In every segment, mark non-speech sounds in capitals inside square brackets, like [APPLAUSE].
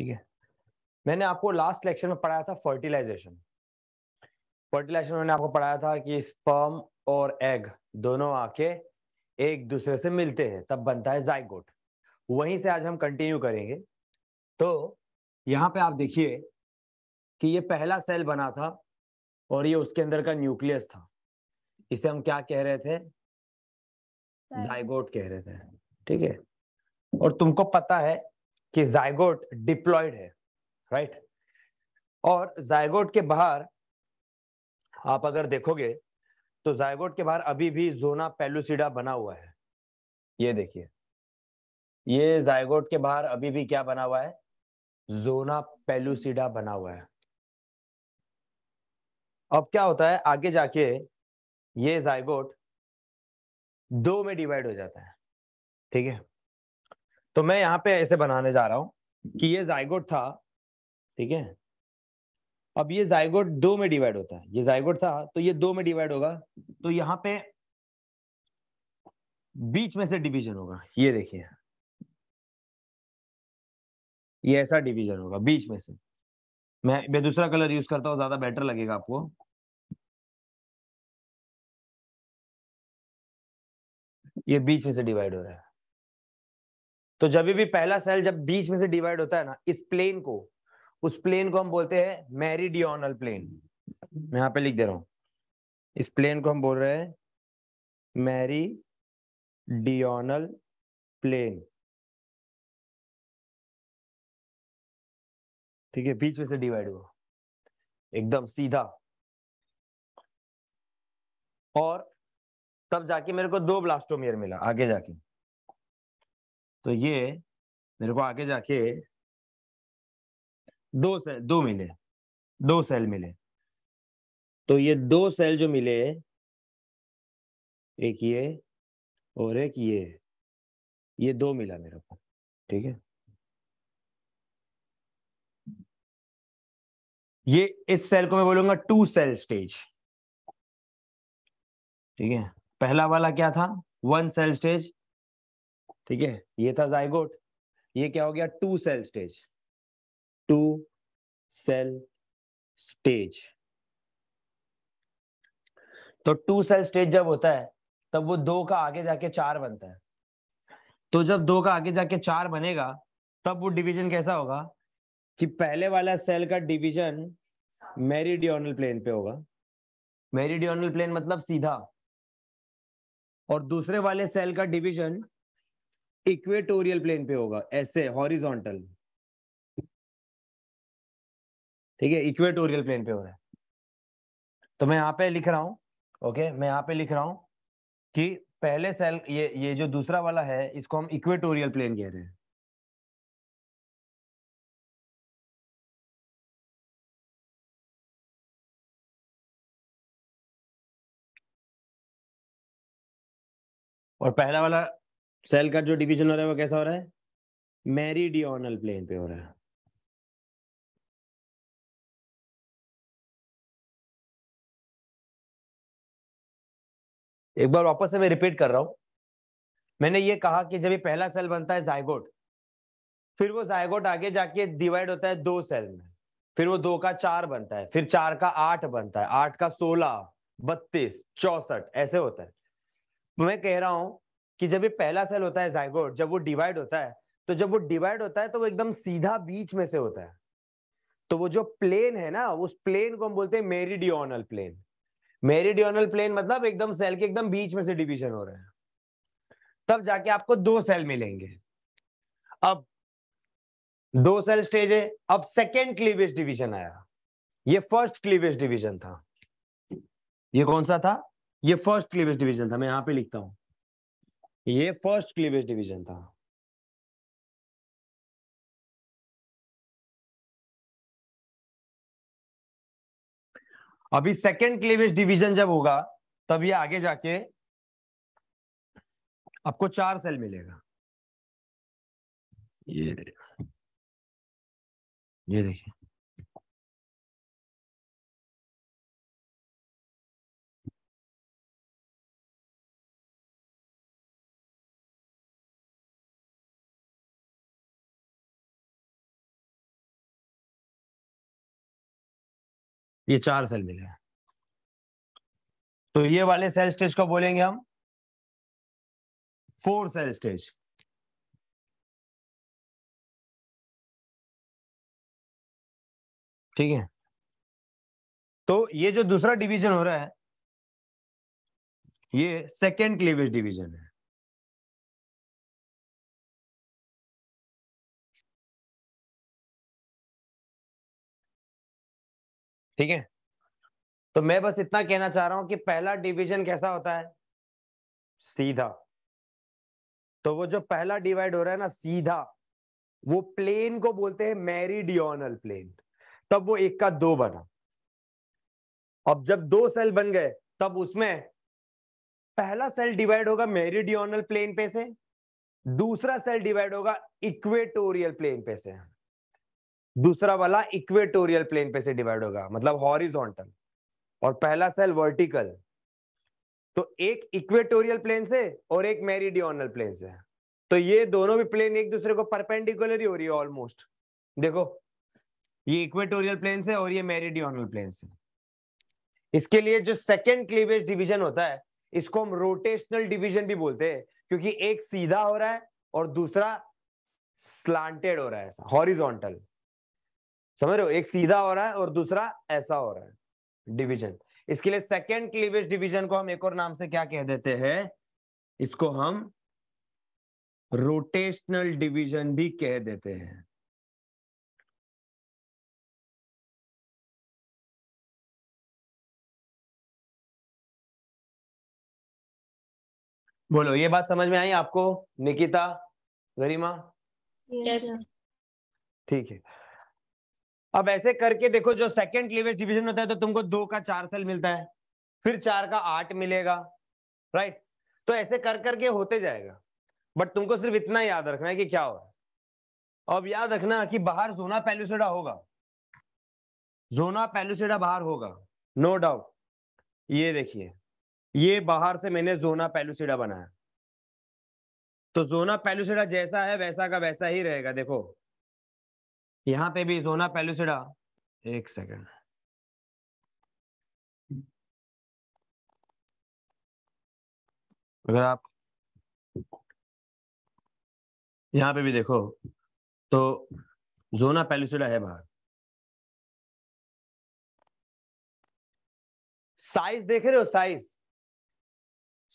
ठीक है मैंने आपको लास्ट लेक्चर में पढ़ाया था फर्टिलाइजेशन फर्टिलाइजेशन मैंने आपको पढ़ाया था कि स्पर्म और एग दोनों आके एक दूसरे से मिलते हैं तब बनता है जाइगोट वहीं से आज हम कंटिन्यू करेंगे तो यहाँ पे आप देखिए कि ये पहला सेल बना था और ये उसके अंदर का न्यूक्लियस था इसे हम क्या कह रहे थे जाइगोट कह रहे थे ठीक है और तुमको पता है कि जायगोट डिप्लॉयड है राइट और जायगोट के बाहर आप अगर देखोगे तो जायगोट के बाहर अभी भी जोना पेलुसिडा बना हुआ है ये देखिए ये जायगोट के बाहर अभी भी क्या बना हुआ है जोना पेलुसिडा बना हुआ है अब क्या होता है आगे जाके ये जायगोट दो में डिवाइड हो जाता है ठीक है तो मैं यहाँ पे ऐसे बनाने जा रहा हूँ हम्म। कि ये जायगोट था ठीक है अब ये जायगोट दो में डिवाइड होता है ये जायगोट था तो ये दो में डिवाइड होगा तो यहाँ पे बीच में से डिवीजन होगा ये देखिए ये ऐसा डिवीजन होगा बीच में से मैं मैं दूसरा कलर यूज करता हूँ ज्यादा बेटर लगेगा आपको ये बीच में से डिवाइड हो रहा है तो जब भी पहला सेल जब बीच में से डिवाइड होता है ना इस प्लेन को उस प्लेन को हम बोलते हैं मेरिडियोनल प्लेन मैं यहां पे लिख दे रहा हूं इस प्लेन को हम बोल रहे हैं मैरी डियोनल प्लेन ठीक है बीच में से डिवाइड हुआ एकदम सीधा और तब जाके मेरे को दो ब्लास्टोमियर मिला आगे जाके तो ये मेरे को आगे जाके दो सेल दो मिले दो सेल मिले तो ये दो सेल जो मिले एक ये और एक ये ये दो मिला मेरे को ठीक है ये इस सेल को मैं बोलूंगा टू सेल स्टेज ठीक है पहला वाला क्या था वन सेल स्टेज ठीक है ये था जायगोट ये क्या हो गया two cell stage two cell stage तो टू सेल स्टेज जब होता है तब वो दो का आगे जाके चार बनता है तो जब दो का आगे जाके चार बनेगा तब वो डिवीजन कैसा होगा कि पहले वाला सेल का डिवीजन मेरिडियोनल प्लेन पे होगा मेरिडियोनल प्लेन मतलब सीधा और दूसरे वाले सेल का डिवीजन इक्वेटोरियल प्लेन पे होगा ऐसे हॉरिजॉन्टल ठीक है इक्वेटोरियल प्लेन पे हो रहा है तो मैं यहां पे लिख रहा हूं ओके मैं यहां पे लिख रहा हूं कि पहले सेल ये ये जो दूसरा वाला है इसको हम इक्वेटोरियल प्लेन कह रहे हैं और पहला वाला सेल का जो डिवीजन हो रहा है वो कैसा हो रहा है मेरीडियोनल प्लेन पे हो रहा है एक बार वापस से मैं रिपीट कर रहा हूं मैंने ये कहा कि जब ये पहला सेल बनता है जायगोट फिर वो जायगोट आगे जाके डिवाइड होता है दो सेल में फिर वो दो का चार बनता है फिर चार का आठ बनता है आठ का सोलह बत्तीस चौसठ ऐसे होता है मैं कह रहा हूं कि जब ये पहला सेल होता है जायगोट जब वो डिवाइड होता है तो जब वो डिवाइड होता है तो वो एकदम सीधा बीच में से होता है तो वो जो प्लेन है ना उस प्लेन को हम बोलते हैं मेरिडियोनल प्लेन मेरिडियोनल प्लेन मतलब एकदम सेल के एकदम बीच में से डिविजन हो रहे हैं तब जाके आपको दो सेल मिलेंगे अब दो सेल स्टेज है अब सेकेंड क्लीवेज डिविजन आया ये फर्स्ट क्लीवेज डिविजन था ये कौन सा था ये फर्स्ट क्लीवेज डिविजन था मैं यहां पे लिखता हूं ये फर्स्ट क्लीवेज डिवीजन था अभी सेकेंड क्लीवेज डिवीजन जब होगा तब ये आगे जाके आपको चार सेल मिलेगा ये ये देखिए ये चार सेल मिले हैं तो ये वाले सेल स्टेज को बोलेंगे हम फोर सेल स्टेज ठीक है तो ये जो दूसरा डिवीजन हो रहा है ये सेकेंड क्लीवेज डिवीजन है ठीक है तो मैं बस इतना कहना चाह रहा हूं कि पहला डिवीजन कैसा होता है सीधा तो वो जो पहला डिवाइड हो रहा है ना सीधा वो प्लेन को बोलते हैं मैरिडियोनल प्लेन तब वो एक का दो बना अब जब दो सेल बन गए तब उसमें पहला सेल डिवाइड होगा मेरिडियोनल प्लेन पे से दूसरा सेल डिवाइड होगा इक्वेटोरियल प्लेन पे से दूसरा वाला इक्वेटोरियल प्लेन पे से डिवाइड होगा मतलब हॉरिजॉन्टल और पहला सेल वर्टिकल तो एक इक्वेटोरियल प्लेन से और एक मेरिडियोनल प्लेन से तो ये दोनों भी प्लेन एक दूसरे को परपेंडिकुलर ही हो रही है ऑलमोस्ट देखो ये इक्वेटोरियल प्लेन से और ये मेरिडियोनल प्लेन से इसके लिए जो सेकेंड क्लीवेज डिविजन होता है इसको हम रोटेशनल डिविजन भी बोलते हैं क्योंकि एक सीधा हो रहा है और दूसरा स्लांटेड हो रहा है हॉरिजॉन्टल समझ रहे हो एक सीधा हो रहा है और दूसरा ऐसा हो रहा है डिवीजन इसके लिए सेकेंड क्लीवेज डिवीजन को हम एक और नाम से क्या कह देते हैं इसको हम रोटेशनल डिवीजन भी कह देते हैं बोलो ये बात समझ में आई आपको निकिता गरिमा yes. ठीक है अब ऐसे करके देखो जो सेकंड क्लीवेज डिवीजन होता है तो तुमको दो का चार सेल मिलता है फिर चार का आठ मिलेगा राइट तो ऐसे कर करके होते जाएगा बट तुमको सिर्फ इतना याद रखना है कि क्या हो अब याद रखना कि बाहर जोना पेलुसेडा होगा जोना पेलुसेडा बाहर होगा नो no डाउट ये देखिए ये बाहर से मैंने जोना पेलुसिडा बनाया तो जोना पेलुसिडा जैसा है वैसा का वैसा ही रहेगा देखो यहां पे भी जोना पेलुसिडा एक सेकंड अगर आप यहां पे भी देखो तो जोना पेलुसिडा है बाहर साइज देख रहे हो साइज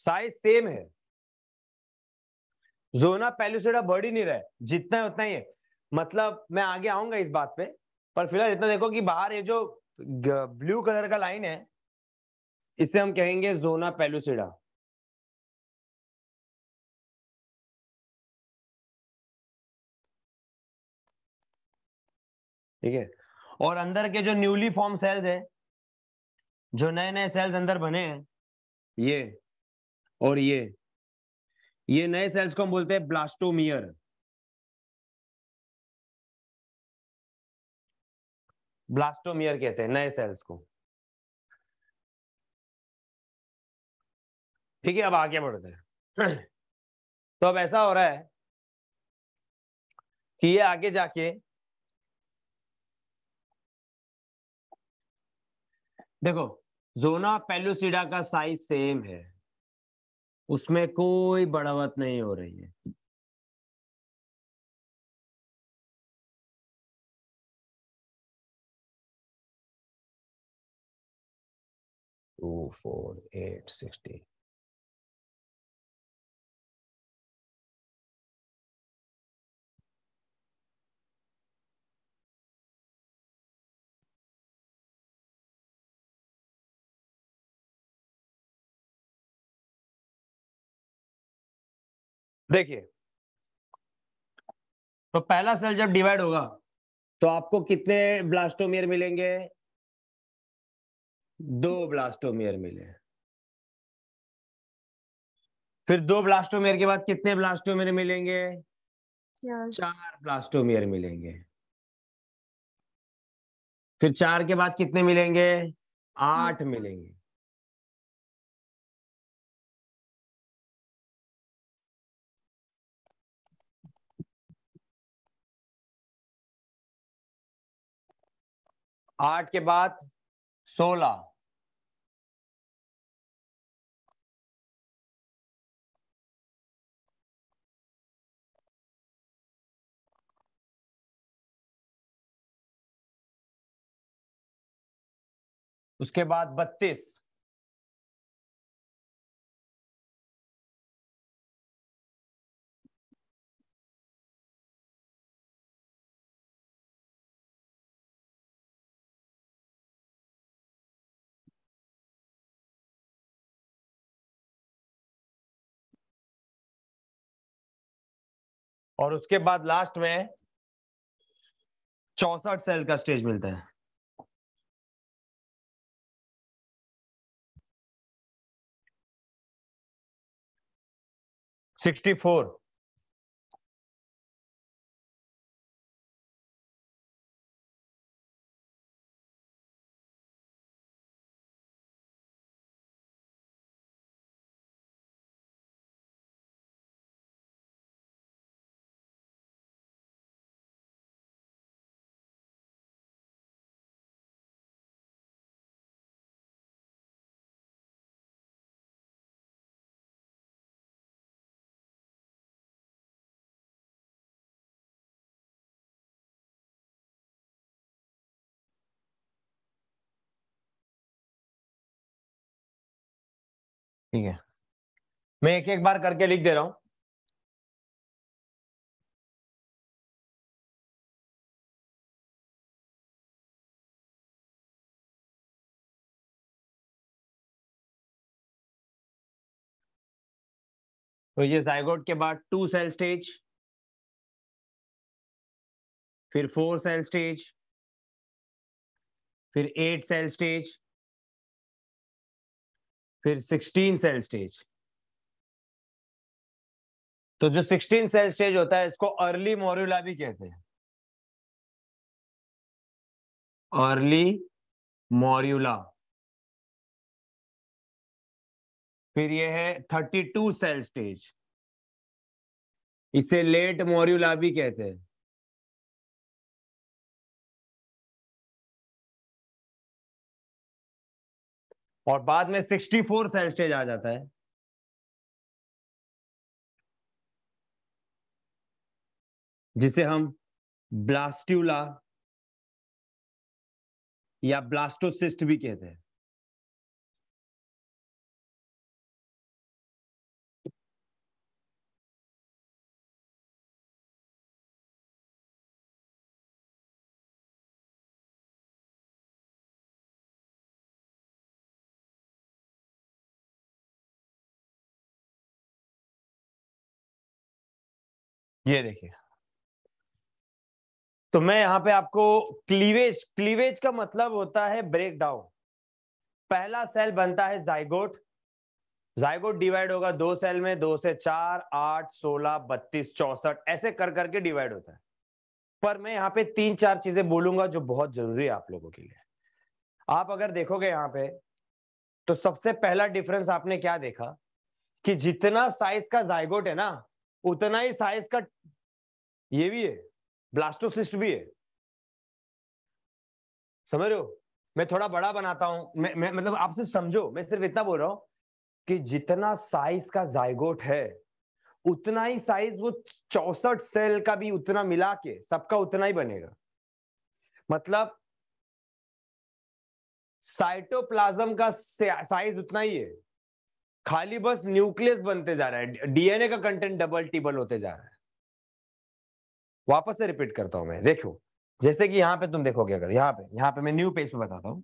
साइज सेम है जोना पेलुसिडा बढ़ ही नहीं रहा है जितना है उतना ही है मतलब मैं आगे आऊंगा इस बात पे पर फिलहाल इतना देखो कि बाहर ये जो ब्लू कलर का लाइन है इसे हम कहेंगे जोना पेलुसिडा ठीक है और अंदर के जो न्यूली फॉर्म सेल्स है जो नए नए सेल्स अंदर बने हैं ये और ये ये नए सेल्स को हम बोलते हैं ब्लास्टोमियर ब्लास्टोमियर कहते हैं नए सेल्स को ठीक है अब आगे बढ़ते हैं [CLEARS THROAT] तो अब ऐसा हो रहा है कि ये आगे जाके देखो जोना पेलुसिडा का साइज सेम है उसमें कोई बढ़ावत नहीं हो रही है two, four, eight, 16. देखिए तो पहला सेल जब डिवाइड होगा तो आपको कितने ब्लास्टोमियर मिलेंगे दो ब्लास्टोमेयर मिले फिर दो ब्लास्टोमेयर के बाद कितने ब्लास्टोमियर मिलेंगे चार ब्लास्टोमेयर मिलेंगे फिर चार के बाद कितने मिलेंगे आठ मिलेंगे आठ के बाद सोलह उसके बाद बत्तीस और उसके बाद लास्ट में चौसठ सेल का स्टेज मिलता है सिक्सटी फोर ठीक है मैं एक एक बार करके लिख दे रहा हूं तो ये जायगोट के बाद टू सेल स्टेज फिर फोर सेल स्टेज फिर एट सेल स्टेज फिर 16 सेल स्टेज तो जो 16 सेल स्टेज होता है इसको अर्ली मोरूला भी कहते हैं अर्ली मोरूला फिर ये है 32 सेल स्टेज इसे लेट मोरूला भी कहते हैं और बाद में 64 सेल स्टेज आ जाता है जिसे हम ब्लास्ट्यूला या ब्लास्टोसिस्ट भी कहते हैं ये देखिए तो मैं यहाँ पे आपको क्लीवेज क्लीवेज का मतलब होता है ब्रेक डाउन पहला सेल बनता है जाइगोट जाइगोट डिवाइड होगा दो सेल में दो से चार आठ सोलह बत्तीस चौसठ ऐसे कर करके डिवाइड होता है पर मैं यहाँ पे तीन चार चीजें बोलूंगा जो बहुत जरूरी है आप लोगों के लिए आप अगर देखोगे यहाँ पे तो सबसे पहला डिफरेंस आपने क्या देखा कि जितना साइज का जाइगोट है ना उतना ही साइज का ये भी है ब्लास्टोसिस्ट भी है समझ रहे हो मैं थोड़ा बड़ा बनाता हूं मैं, मैं मतलब आप सिर्फ समझो मैं सिर्फ इतना बोल रहा हूं कि जितना साइज का जायगोट है उतना ही साइज वो चौसठ सेल का भी उतना मिला के सबका उतना ही बनेगा मतलब साइटोप्लाज्म का साइज उतना ही है खाली बस न्यूक्लियस बनते जा रहा है डीएनए का कंटेंट डबल टिबल होते जा रहा है वापस से रिपीट करता हूं मैं देखो जैसे कि यहां पे तुम देखोगे अगर यहां पे यहां पे मैं न्यू पेज पे बताता हूं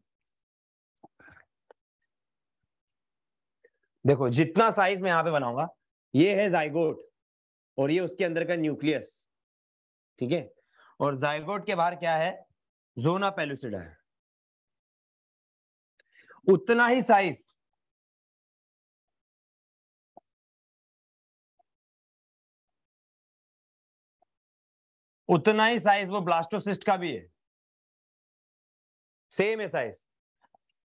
देखो जितना साइज मैं यहां पे बनाऊंगा ये है जाइगोट और ये उसके अंदर का न्यूक्लियस ठीक है और जाइगोट के बाहर क्या है जोना पेलुसिडा है उतना ही साइज उतना ही साइज वो ब्लास्टोसिस्ट का भी है सेम है साइज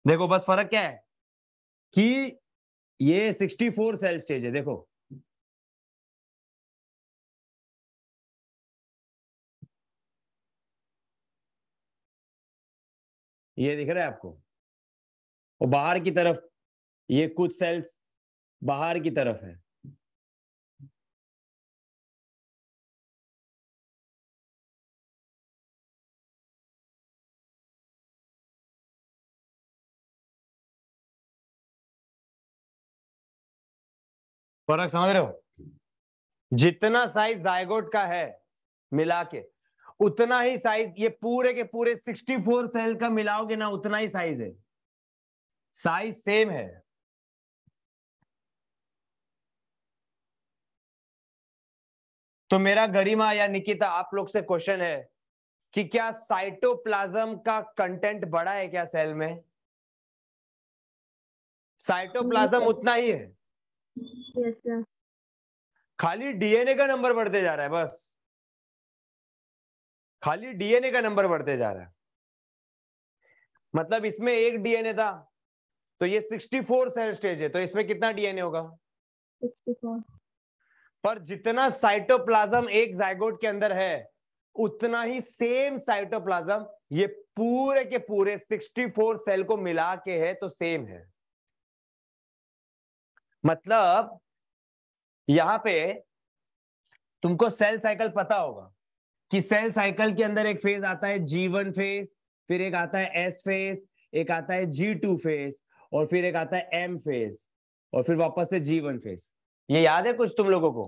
देखो बस फर्क क्या है कि ये 64 सेल स्टेज है देखो ये दिख रहा है आपको और बाहर की तरफ ये कुछ सेल्स बाहर की तरफ है फर्क समझ रहे हो जितना साइज जायगोट का है मिला के उतना ही साइज ये पूरे के पूरे 64 सेल का मिलाओगे ना उतना ही साइज है साइज सेम है तो मेरा गरिमा या निकिता आप लोग से क्वेश्चन है कि क्या साइटोप्लाज्म का कंटेंट बड़ा है क्या सेल में साइटोप्लाज्म उतना ही है खाली डीएनए का नंबर बढ़ते जा रहा है बस खाली डीएनए का नंबर बढ़ते जा रहा है मतलब इसमें एक डीएनए था तो ये 64 सेल स्टेज है तो इसमें कितना डीएनए होगा 64 पर जितना साइटोप्लाज्म एक जायगोट के अंदर है उतना ही सेम साइटोप्लाज्म ये पूरे के पूरे 64 सेल को मिला के है तो सेम है मतलब यहां पे तुमको सेल साइकिल पता होगा कि सेल साइकिल के अंदर एक फेज आता है जी वन फेज फिर एक आता है एस फेज एक आता है जी टू फेज और फिर एक आता है एम फेज और फिर वापस से जी वन फेज ये याद है कुछ तुम लोगों को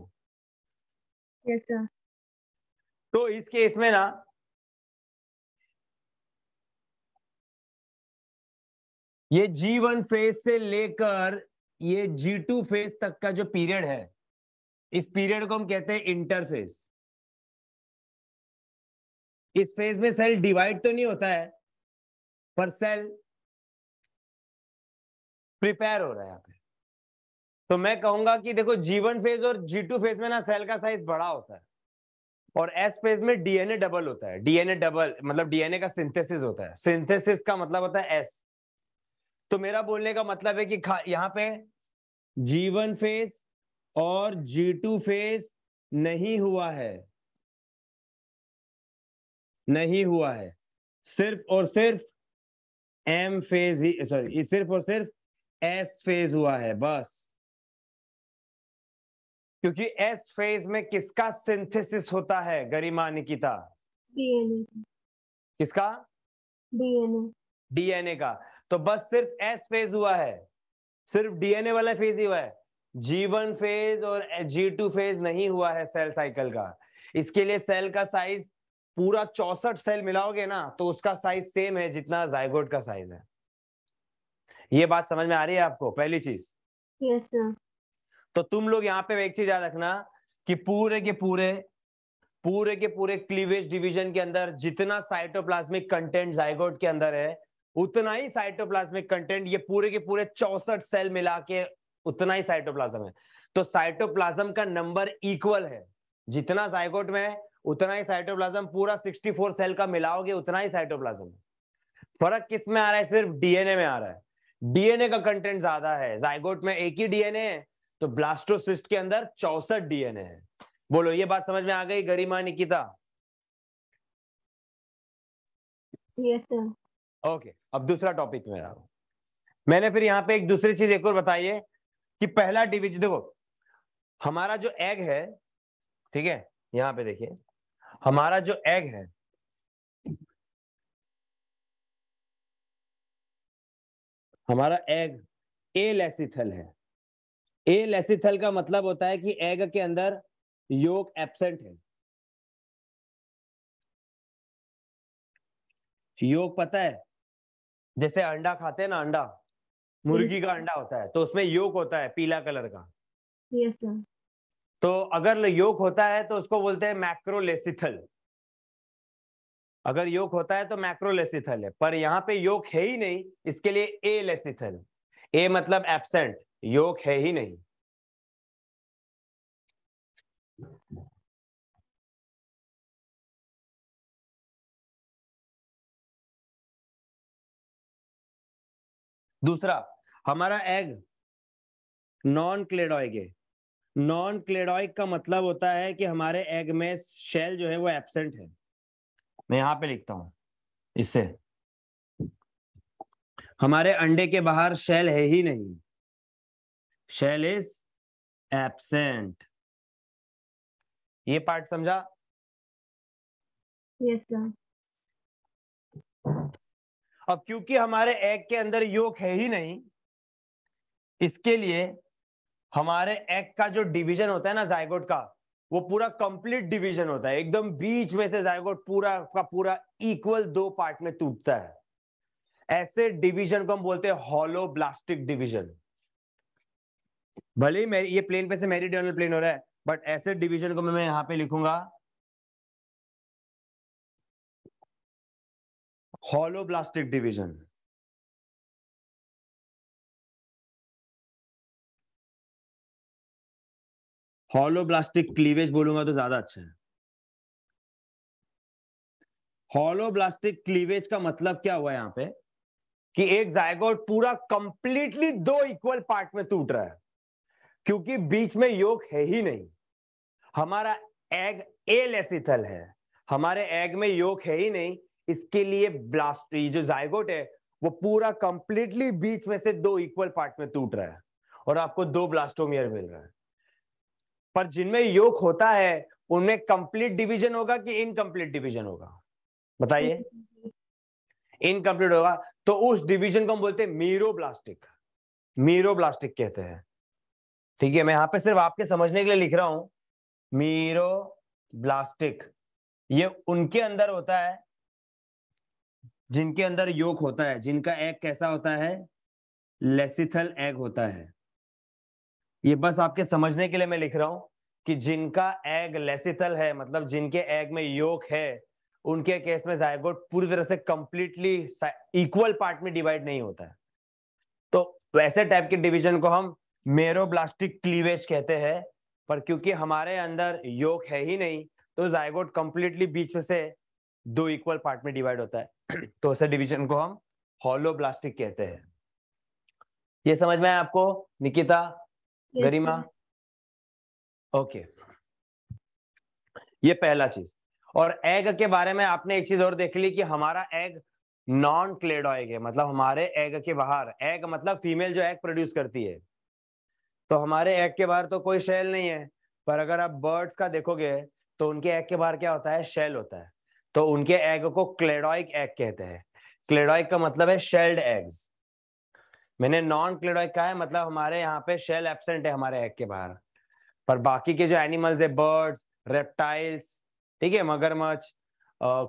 yes, तो इस केस में ना ये जी वन फेज से लेकर ये जी टू फेज तक का जो पीरियड है इस पीरियड को हम कहते हैं इंटरफेस इस फेज में सेल डिवाइड तो नहीं होता है पर सेल प्रिपेयर हो रहा है पे तो मैं कहूंगा कि देखो जीवन फेज और जी टू फेज में ना सेल का साइज बड़ा होता है और एस फेज में डीएनए डबल होता है डीएनए डबल मतलब डीएनए का सिंथेसिस होता है सिंथेसिस का मतलब होता है एस तो मेरा बोलने का मतलब है कि यहां पे जीवन फेज और जी टू फेज नहीं हुआ है नहीं हुआ है सिर्फ और सिर्फ एम फेज ही सॉरी सिर्फ और सिर्फ एस फेज हुआ है बस क्योंकि एस फेज में किसका सिंथेसिस होता है गरिमा निकिता डीएनए किसका डीएनए डीएनए का तो बस सिर्फ एस फेज हुआ है सिर्फ डीएनए वाला फेज ही हुआ है जी वन फेज और जी टू फेज नहीं हुआ है सेल साइकिल का इसके लिए सेल का साइज पूरा चौसठ सेल मिलाओगे ना तो उसका साइज सेम है जितना जायगोट का साइज है ये बात समझ में आ रही है आपको पहली चीज yes, तो तुम लोग यहाँ पे एक चीज याद रखना कि पूरे के पूरे पूरे के पूरे क्लीवेज डिवीजन के अंदर जितना साइटोप्लाज्मिक कंटेंट जायगोट के अंदर है उतना ही साइटोप्लाज्मिक कंटेंट ये पूरे के पूरे चौसठ सेल मिला के उतना ही साइटोप्लाज्म है तो साइटोप्लाज्म का नंबर इक्वल है जितना जायकोट में है उतना ही साइटोप्लाज्म पूरा 64 सेल का मिलाओगे उतना ही साइटोप्लाज्म है फर्क किस में आ रहा है सिर्फ डीएनए में आ रहा है डीएनए का कंटेंट ज्यादा है जायकोट में एक ही डीएनए है तो ब्लास्टोसिस्ट के अंदर चौसठ डीएनए है बोलो ये बात समझ में आ गई Garima Nikita okay yes, okay, अब दूसरा टॉपिक मेरा मैंने फिर यहाँ पे एक दूसरी चीज एक और बताइए कि पहला डिविजन देखो हमारा जो एग है ठीक है यहां पे देखिए हमारा जो एग है हमारा एग ए लेसिथल है ए लेसिथल का मतलब होता है कि एग के अंदर योग एब्सेंट है योग पता है जैसे अंडा खाते हैं ना अंडा हम्म। मुर्गी का अंडा होता है तो उसमें योग होता है पीला कलर का यस तो अगर योग होता है तो उसको बोलते हैं मैक्रोलेसिथल अगर योग होता है तो मैक्रोलेसिथल है पर यहाँ पे योग है ही नहीं इसके लिए ए लेसिथल ए मतलब एबसेंट योग है ही नहीं दूसरा हमारा एग नॉन क्लेडॉइग है नॉन क्लेडॉइक का मतलब होता है कि हमारे एग में शेल जो है वो एबसेंट है मैं यहां पे लिखता हूं इससे हमारे अंडे के बाहर शेल है ही नहीं शेल इज एबसेंट ये पार्ट समझा यस yes, अब क्योंकि हमारे एग के अंदर योग है ही नहीं इसके लिए हमारे एग का जो डिवीजन होता है ना जायगोट का वो पूरा कंप्लीट डिवीजन होता है एकदम बीच में से जायगोट पूरा का पूरा इक्वल दो पार्ट में टूटता है ऐसे डिवीजन को हम बोलते हैं हॉलो ब्लास्टिक डिवीजन भले ही ये प्लेन पे से मेरिडियनल प्लेन हो रहा है बट ऐसे डिवीजन को मैं यहां पे लिखूंगा holoblastic division holoblastic cleavage बोलूंगा तो ज्यादा अच्छा है हॉलोब्लास्टिक ब्लास्टिक क्लीवेज का मतलब क्या हुआ यहाँ पे कि एक जायगोट पूरा कंप्लीटली दो इक्वल पार्ट में टूट रहा है क्योंकि बीच में योग है ही नहीं हमारा एग ए लेसिथल है हमारे एग में योग है ही नहीं इसके लिए ब्लास्ट जो जायगोट है वो पूरा कंप्लीटली बीच में से दो इक्वल पार्ट में टूट रहा है और आपको दो ब्लास्टोमियर मिल रहा है पर जिनमें योग होता है उनमें कंप्लीट डिवीजन होगा कि इनकम्प्लीट डिवीजन होगा बताइए इनकम्प्लीट होगा तो उस डिवीजन को हम बोलते हैं मीरोब्लास्टिक मीरोब्लास्टिक कहते हैं ठीक है मैं यहां पे सिर्फ आपके समझने के लिए लिख रहा हूं मीरो ब्लास्टिक ये उनके अंदर होता है जिनके अंदर योग होता है जिनका एग कैसा होता है लेसिथल एग होता है ये बस आपके समझने के लिए मैं लिख रहा हूं कि जिनका एग लेसिथल है मतलब जिनके एग में योक है उनके केस में जायगोट पूरी तरह से कंप्लीटली इक्वल पार्ट में डिवाइड नहीं होता है तो वैसे टाइप के डिवीजन को हम मेरोब्लास्टिक क्लीवेज कहते हैं पर क्योंकि हमारे अंदर योग है ही नहीं तो जायगोट कंप्लीटली बीच में से दो इक्वल पार्ट में डिवाइड होता है [CLEARS THROAT] तो ऐसे डिविजन को हम हॉलो कहते हैं ये समझ में आया आपको निकिता गरिमा ओके ये पहला चीज और एग के बारे में आपने एक चीज और देख ली कि हमारा एग नॉन क्लेड है मतलब हमारे एग के बाहर एग मतलब फीमेल जो एग प्रोड्यूस करती है तो हमारे एग के बाहर तो कोई शेल नहीं है पर अगर आप बर्ड्स का देखोगे तो उनके एग के बाहर क्या होता है शेल होता है तो उनके एग को क्लेडोइक एग कहते हैं क्लेडोइक का मतलब है शेल्ड एग्स मैंने नॉन क्लेडोइक कहा है मतलब हमारे यहाँ पे शेल एबसेंट है हमारे एग के बाहर पर बाकी के जो एनिमल्स है बर्ड्स रेप्टाइल्स ठीक है मगरमच्छ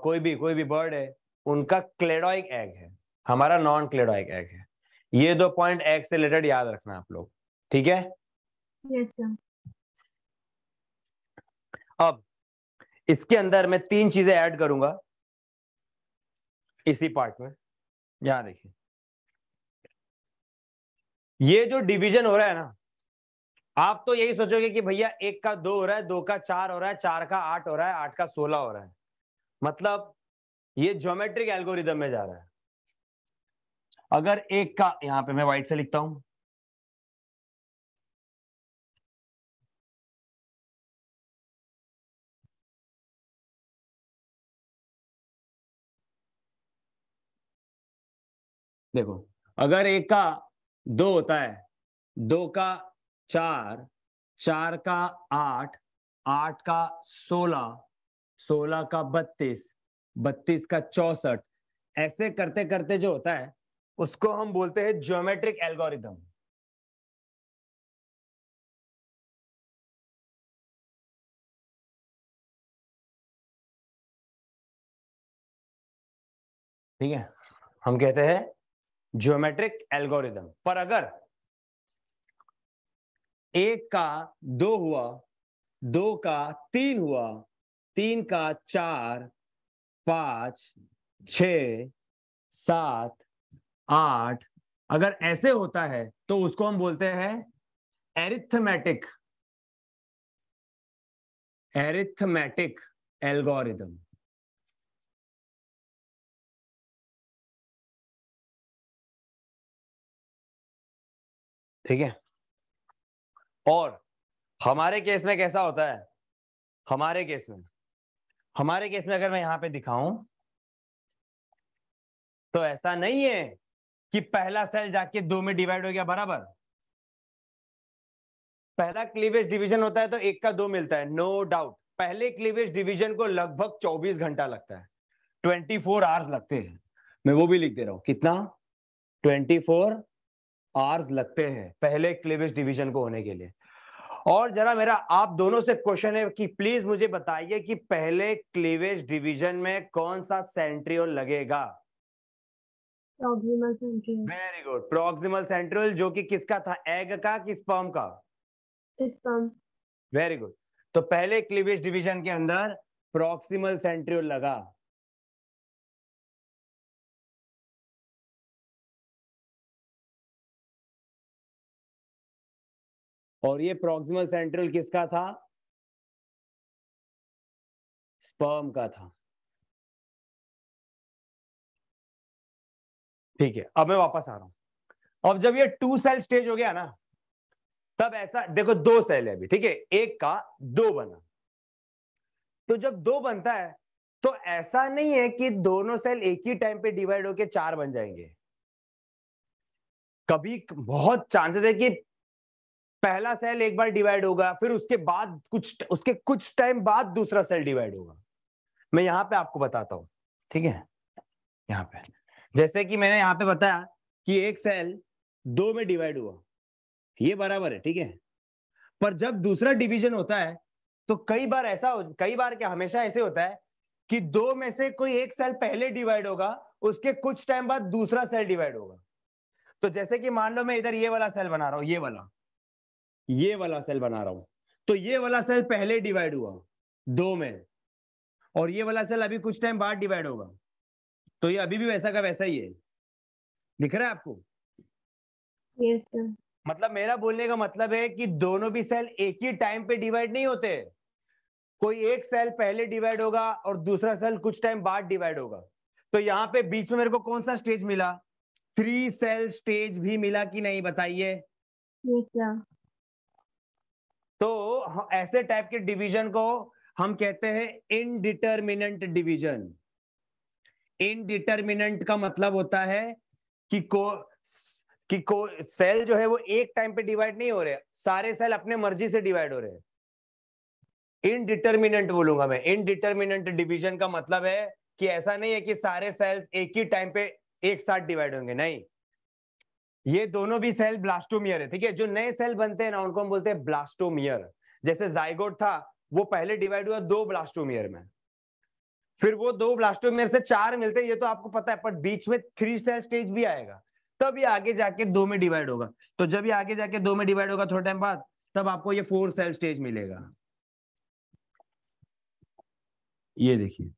कोई भी कोई भी बर्ड है उनका क्लेडोइक एग है हमारा नॉन क्लेडोइक एग है ये दो पॉइंट एग से रिलेटेड याद रखना आप लोग ठीक है yes, अब इसके अंदर मैं तीन चीजें ऐड करूंगा इसी पार्ट में यहां देखिए ये जो डिवीजन हो रहा है ना आप तो यही सोचोगे कि भैया एक का दो हो रहा है दो का चार हो रहा है चार का आठ हो रहा है आठ का सोलह हो रहा है मतलब ये ज्योमेट्रिक एल्गोरिदम में जा रहा है अगर एक का यहां पे मैं व्हाइट से लिखता हूं देखो अगर एक का दो होता है दो का चार चार का आठ आठ का सोलह सोलह का बत्तीस बत्तीस का चौसठ ऐसे करते करते जो होता है उसको हम बोलते हैं ज्योमेट्रिक एल्गोरिदम ठीक है हम कहते हैं ज्योमेट्रिक एल्गोरिदम पर अगर एक का दो हुआ दो का तीन हुआ तीन का चार पांच छ सात आठ अगर ऐसे होता है तो उसको हम बोलते हैं एरिथमेटिक एरिथमेटिक एल्गोरिदम ठीक है और हमारे केस में कैसा होता है हमारे केस में हमारे केस में अगर मैं यहां पे दिखाऊं तो ऐसा नहीं है कि पहला सेल जाके दो में डिवाइड हो गया बराबर पहला क्लीवेज डिवीजन होता है तो एक का दो मिलता है नो no डाउट पहले क्लीवेज डिवीजन को लगभग 24 घंटा लगता है 24 फोर आवर्स लगते हैं मैं वो भी लिख दे रहा हूं कितना 24 आर्स लगते हैं पहले क्लेविस डिवीजन को होने के लिए और जरा मेरा आप दोनों से क्वेश्चन है कि प्लीज मुझे बताइए कि पहले क्लीवेज डिवीजन में कौन सा सेंट्रियोल लगेगा वेरी गुड प्रोक्सिमल सेंट्रियोल जो कि किसका था एग का कि स्पर्म का वेरी गुड तो पहले क्लीवेज डिवीजन के अंदर प्रोक्सिमल सेंट्रियोल लगा और ये प्रॉक्सिमल सेंट्रल किसका था स्पर्म का था ठीक है अब मैं वापस आ रहा हूं अब जब ये टू सेल स्टेज हो गया ना तब ऐसा देखो दो सेल है अभी ठीक है एक का दो बना तो जब दो बनता है तो ऐसा नहीं है कि दोनों सेल एक ही टाइम पे डिवाइड होकर चार बन जाएंगे कभी बहुत चांसेस है कि पहला सेल एक बार डिवाइड होगा फिर उसके बाद कुछ उसके कुछ टाइम बाद दूसरा सेल डिवाइड होगा मैं यहाँ पे आपको बताता हूँ ठीक है यहाँ पे जैसे कि मैंने यहाँ पे बताया कि एक सेल दो में डिवाइड हुआ ये बराबर है ठीक है पर जब दूसरा डिवीजन होता है तो कई बार ऐसा हो कई बार क्या हमेशा ऐसे होता है कि दो में से कोई एक सेल पहले डिवाइड होगा उसके कुछ टाइम बाद दूसरा सेल डिवाइड होगा तो जैसे कि मान लो मैं इधर ये वाला सेल बना रहा हूं ये वाला ये वाला सेल बना रहा हूं तो ये वाला सेल पहले डिवाइड हुआ दो में और ये वाला सेल अभी कुछ टाइम बाद डिवाइड होगा तो ये अभी भी वैसा का वैसा ही है दिख रहा है आपको yes, मतलब मेरा बोलने का मतलब है कि दोनों भी सेल एक ही टाइम पे डिवाइड नहीं होते कोई एक सेल पहले डिवाइड होगा और दूसरा सेल कुछ टाइम बाद डिवाइड होगा तो यहाँ पे बीच में मेरे को कौन सा स्टेज मिला थ्री सेल स्टेज भी मिला कि नहीं बताइए तो ऐसे टाइप के डिवीजन को हम कहते हैं इनडिटर्मिनेंट डिवीजन इनडिटर्मिनेंट का मतलब होता है कि को कि को सेल जो है वो एक टाइम पे डिवाइड नहीं हो रहे सारे सेल अपने मर्जी से डिवाइड हो रहे हैं इनडिटर्मिनेंट बोलूंगा मैं इनडिटर्मिनेंट डिवीजन का मतलब है कि ऐसा नहीं है कि सारे सेल्स एक ही टाइम पे एक साथ डिवाइड होंगे नहीं ये दोनों भी सेल ब्लास्टोमियर है ठीक है जो नए सेल बनते हैं ना उनको हम बोलते हैं ब्लास्टोमियर जैसे जाइगोट था वो पहले डिवाइड हुआ दो ब्लास्टोमियर में फिर वो दो ब्लास्टोमियर से चार मिलते हैं ये तो आपको पता है पर बीच में थ्री सेल स्टेज भी आएगा तब ये आगे जाके दो में डिवाइड होगा तो जब ये आगे जाके दो में डिवाइड होगा थोड़े टाइम बाद तब आपको ये फोर सेल स्टेज मिलेगा ये देखिए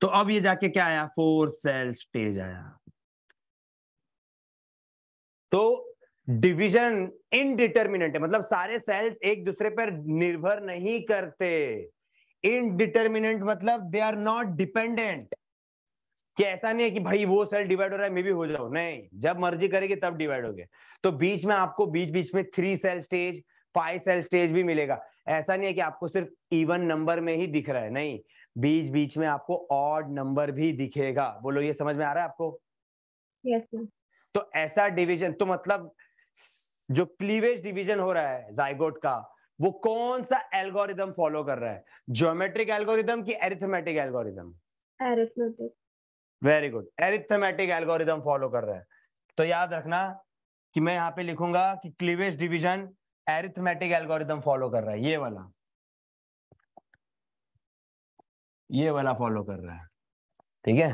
तो अब ये जाके क्या आया फोर सेल स्टेज आया तो डिवीजन इनडिटर्मिनेंट है मतलब सारे सेल्स एक दूसरे पर निर्भर नहीं करते इनडिटर्मिनेंट मतलब दे आर नॉट डिपेंडेंट कि ऐसा नहीं है कि भाई वो सेल डिवाइड हो रहा है मे भी हो जाओ नहीं जब मर्जी करेगी तब डिवाइड हो गए तो बीच में आपको बीच बीच में three cell stage five cell stage भी मिलेगा ऐसा नहीं है कि आपको सिर्फ इवन नंबर में ही दिख रहा है नहीं बीच बीच में आपको ऑड नंबर भी दिखेगा बोलो ये समझ में आ रहा है आपको yes, तो ऐसा डिवीजन तो मतलब जो क्लीवेज डिवीजन हो रहा है जायगोट का वो कौन सा एल्गोरिदम फॉलो कर रहा है ज्योमेट्रिक एल्गोरिदम की arithmetic algorithm very good arithmetic algorithm follow कर रहा है तो याद रखना कि मैं यहाँ पे लिखूंगा कि cleavage division arithmetic algorithm follow कर रहा है ये वाला ये वाला फॉलो कर रहा है ठीक है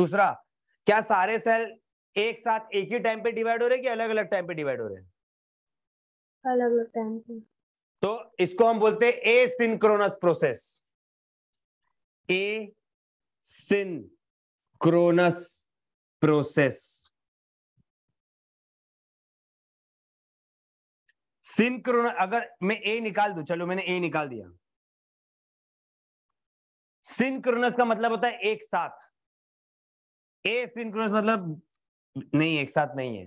दूसरा क्या सारे सेल एक साथ एक ही टाइम पे डिवाइड हो रहे कि अलग अलग टाइम पे डिवाइड हो रहे अलग अलग टाइम पे तो इसको हम बोलते हैं asynchronous process asynchronous process synchron अगर मैं ए निकाल दू चलो मैंने ए निकाल दिया सिंक्रोनस का मतलब होता है एक साथ ए सिंक्रोनस मतलब नहीं एक साथ नहीं है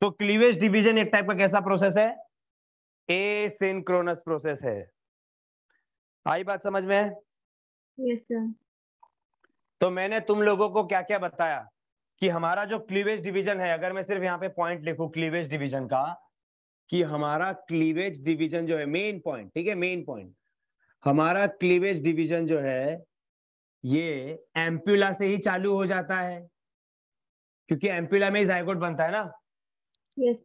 तो क्लीवेज डिवीजन एक टाइप का कैसा प्रोसेस है ए सिंक्रोनस प्रोसेस है आई बात समझ में yes, तो मैंने तुम लोगों को क्या क्या बताया कि हमारा जो क्लीवेज डिवीजन है अगर मैं सिर्फ यहाँ पे पॉइंट लिखू क्लीवेज डिवीजन का कि हमारा क्लीवेज डिवीजन जो है मेन पॉइंट ठीक है मेन पॉइंट हमारा क्लीवेज डिवीजन जो है ये एम्प्यूला से ही चालू हो जाता है क्योंकि एम्पिला में ही जाइगोट बनता है ना yes,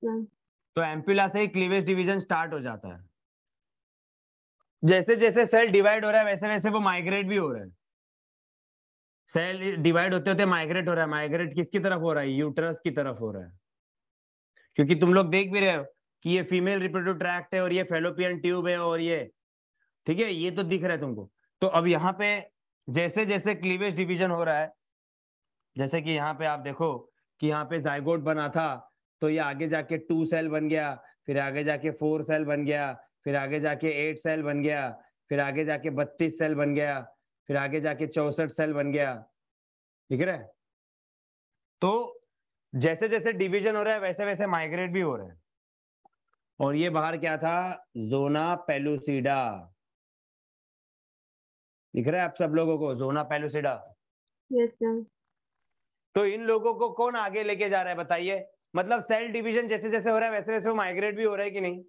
तो एम्पिला से ही क्लीवेज डिवीजन स्टार्ट हो जाता है जैसे जैसे सेल डिवाइड हो रहा है वैसे वैसे वो माइग्रेट भी हो रहा है सेल डिवाइड होते होते माइग्रेट हो रहा है माइग्रेट किसकी तरफ हो रहा है यूटरस की तरफ हो रहा है क्योंकि तुम लोग देख भी रहे हो कि ये फीमेल रिप्रोडक्टिव ट्रैक्ट है और ये फेलोपियन ट्यूब है और ये ठीक है ये तो दिख रहा है तुमको तो अब यहाँ पे जैसे जैसे क्लीवेज डिविजन हो रहा है जैसे कि यहाँ पे आप देखो कि यहाँ पे जायगोट बना था तो ये आगे जाके टू सेल बन गया फिर आगे जाके फोर सेल बन गया फिर आगे जाके एट सेल बन गया फिर आगे जाके बत्तीस सेल बन गया फिर आगे जाके चौसठ सेल बन गया ठीक है तो जैसे जैसे डिवीजन हो रहा है वैसे वैसे माइग्रेट भी हो रहे हैं और ये बाहर क्या था जोना पेलुसिडा दिख रहा है आप सब लोगों को जोना पेलुसिडा yes, तो इन लोगों को कौन आगे लेके जा रहा है बताइए मतलब सेल डिवीजन जैसे जैसे हो रहा है वैसे वैसे वो माइग्रेट भी हो रहा है कि नहीं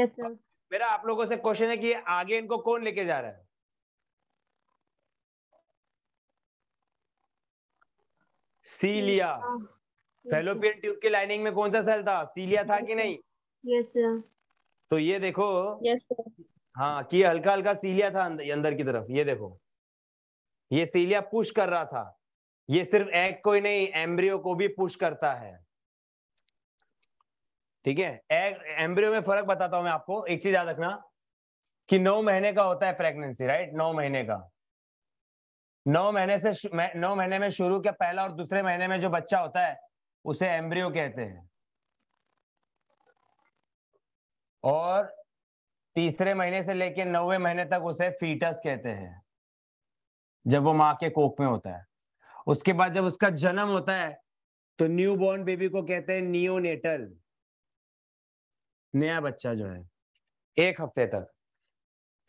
yes, मेरा आप लोगों से क्वेश्चन है कि आगे इनको कौन लेके जा रहा है सीलिया फेलोपियन yes, ट्यूब के लाइनिंग में कौन सा सेल था सीलिया था कि नहीं yes, तो ये देखो yes, हाँ कि हल्का हल्का सीलिया था अंदर की तरफ ये देखो ये सीलिया पुश कर रहा था ये सिर्फ एग को ही नहीं एम्ब्रियो को भी पुश करता है ठीक है एग एम्ब्रियो में फर्क बताता हूं मैं आपको एक चीज याद रखना कि नौ महीने का होता है प्रेगनेंसी राइट नौ महीने का नौ महीने से नौ महीने में शुरू के पहला और दूसरे महीने में जो बच्चा होता है उसे एम्ब्रियो कहते हैं और तीसरे महीने से लेकर नौवे महीने तक उसे फीटस कहते हैं जब वो माँ के कोख में होता है उसके बाद जब उसका जन्म होता है तो न्यू बॉर्न बेबी को कहते हैं नियोनेटल नया बच्चा जो है एक हफ्ते तक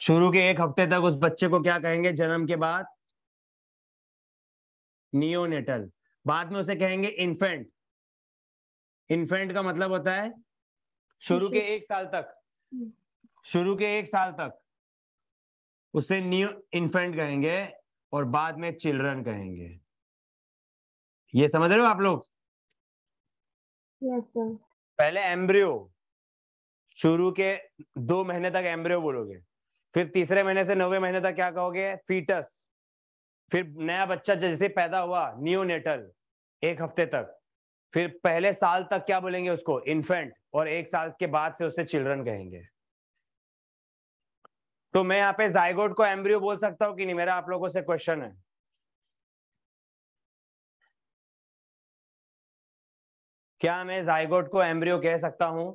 शुरू के एक हफ्ते तक उस बच्चे को क्या कहेंगे जन्म के बाद नियोनेटल बाद में उसे कहेंगे इन्फेंट इन्फेंट का मतलब होता है शुरू के एक साल तक हम्म। शुरू के एक साल तक उसे न्यू इन्फेंट कहेंगे और बाद में चिल्ड्रन कहेंगे ये समझ रहे हो आप लोग yes, पहले एम्ब्रियो शुरू के दो महीने तक एम्ब्रियो बोलोगे फिर तीसरे महीने से नौवे महीने तक क्या कहोगे फीटस फिर नया बच्चा जैसे पैदा हुआ नेटल एक हफ्ते तक फिर पहले साल तक क्या बोलेंगे उसको इन्फेंट और एक साल के बाद से उसे चिल्ड्रन कहेंगे तो मैं यहाँ पे जायगोट को एम्ब्रियो बोल सकता हूँ कि नहीं मेरा आप लोगों से क्वेश्चन है क्या मैं जायगोट को एम्ब्रियो कह सकता हूं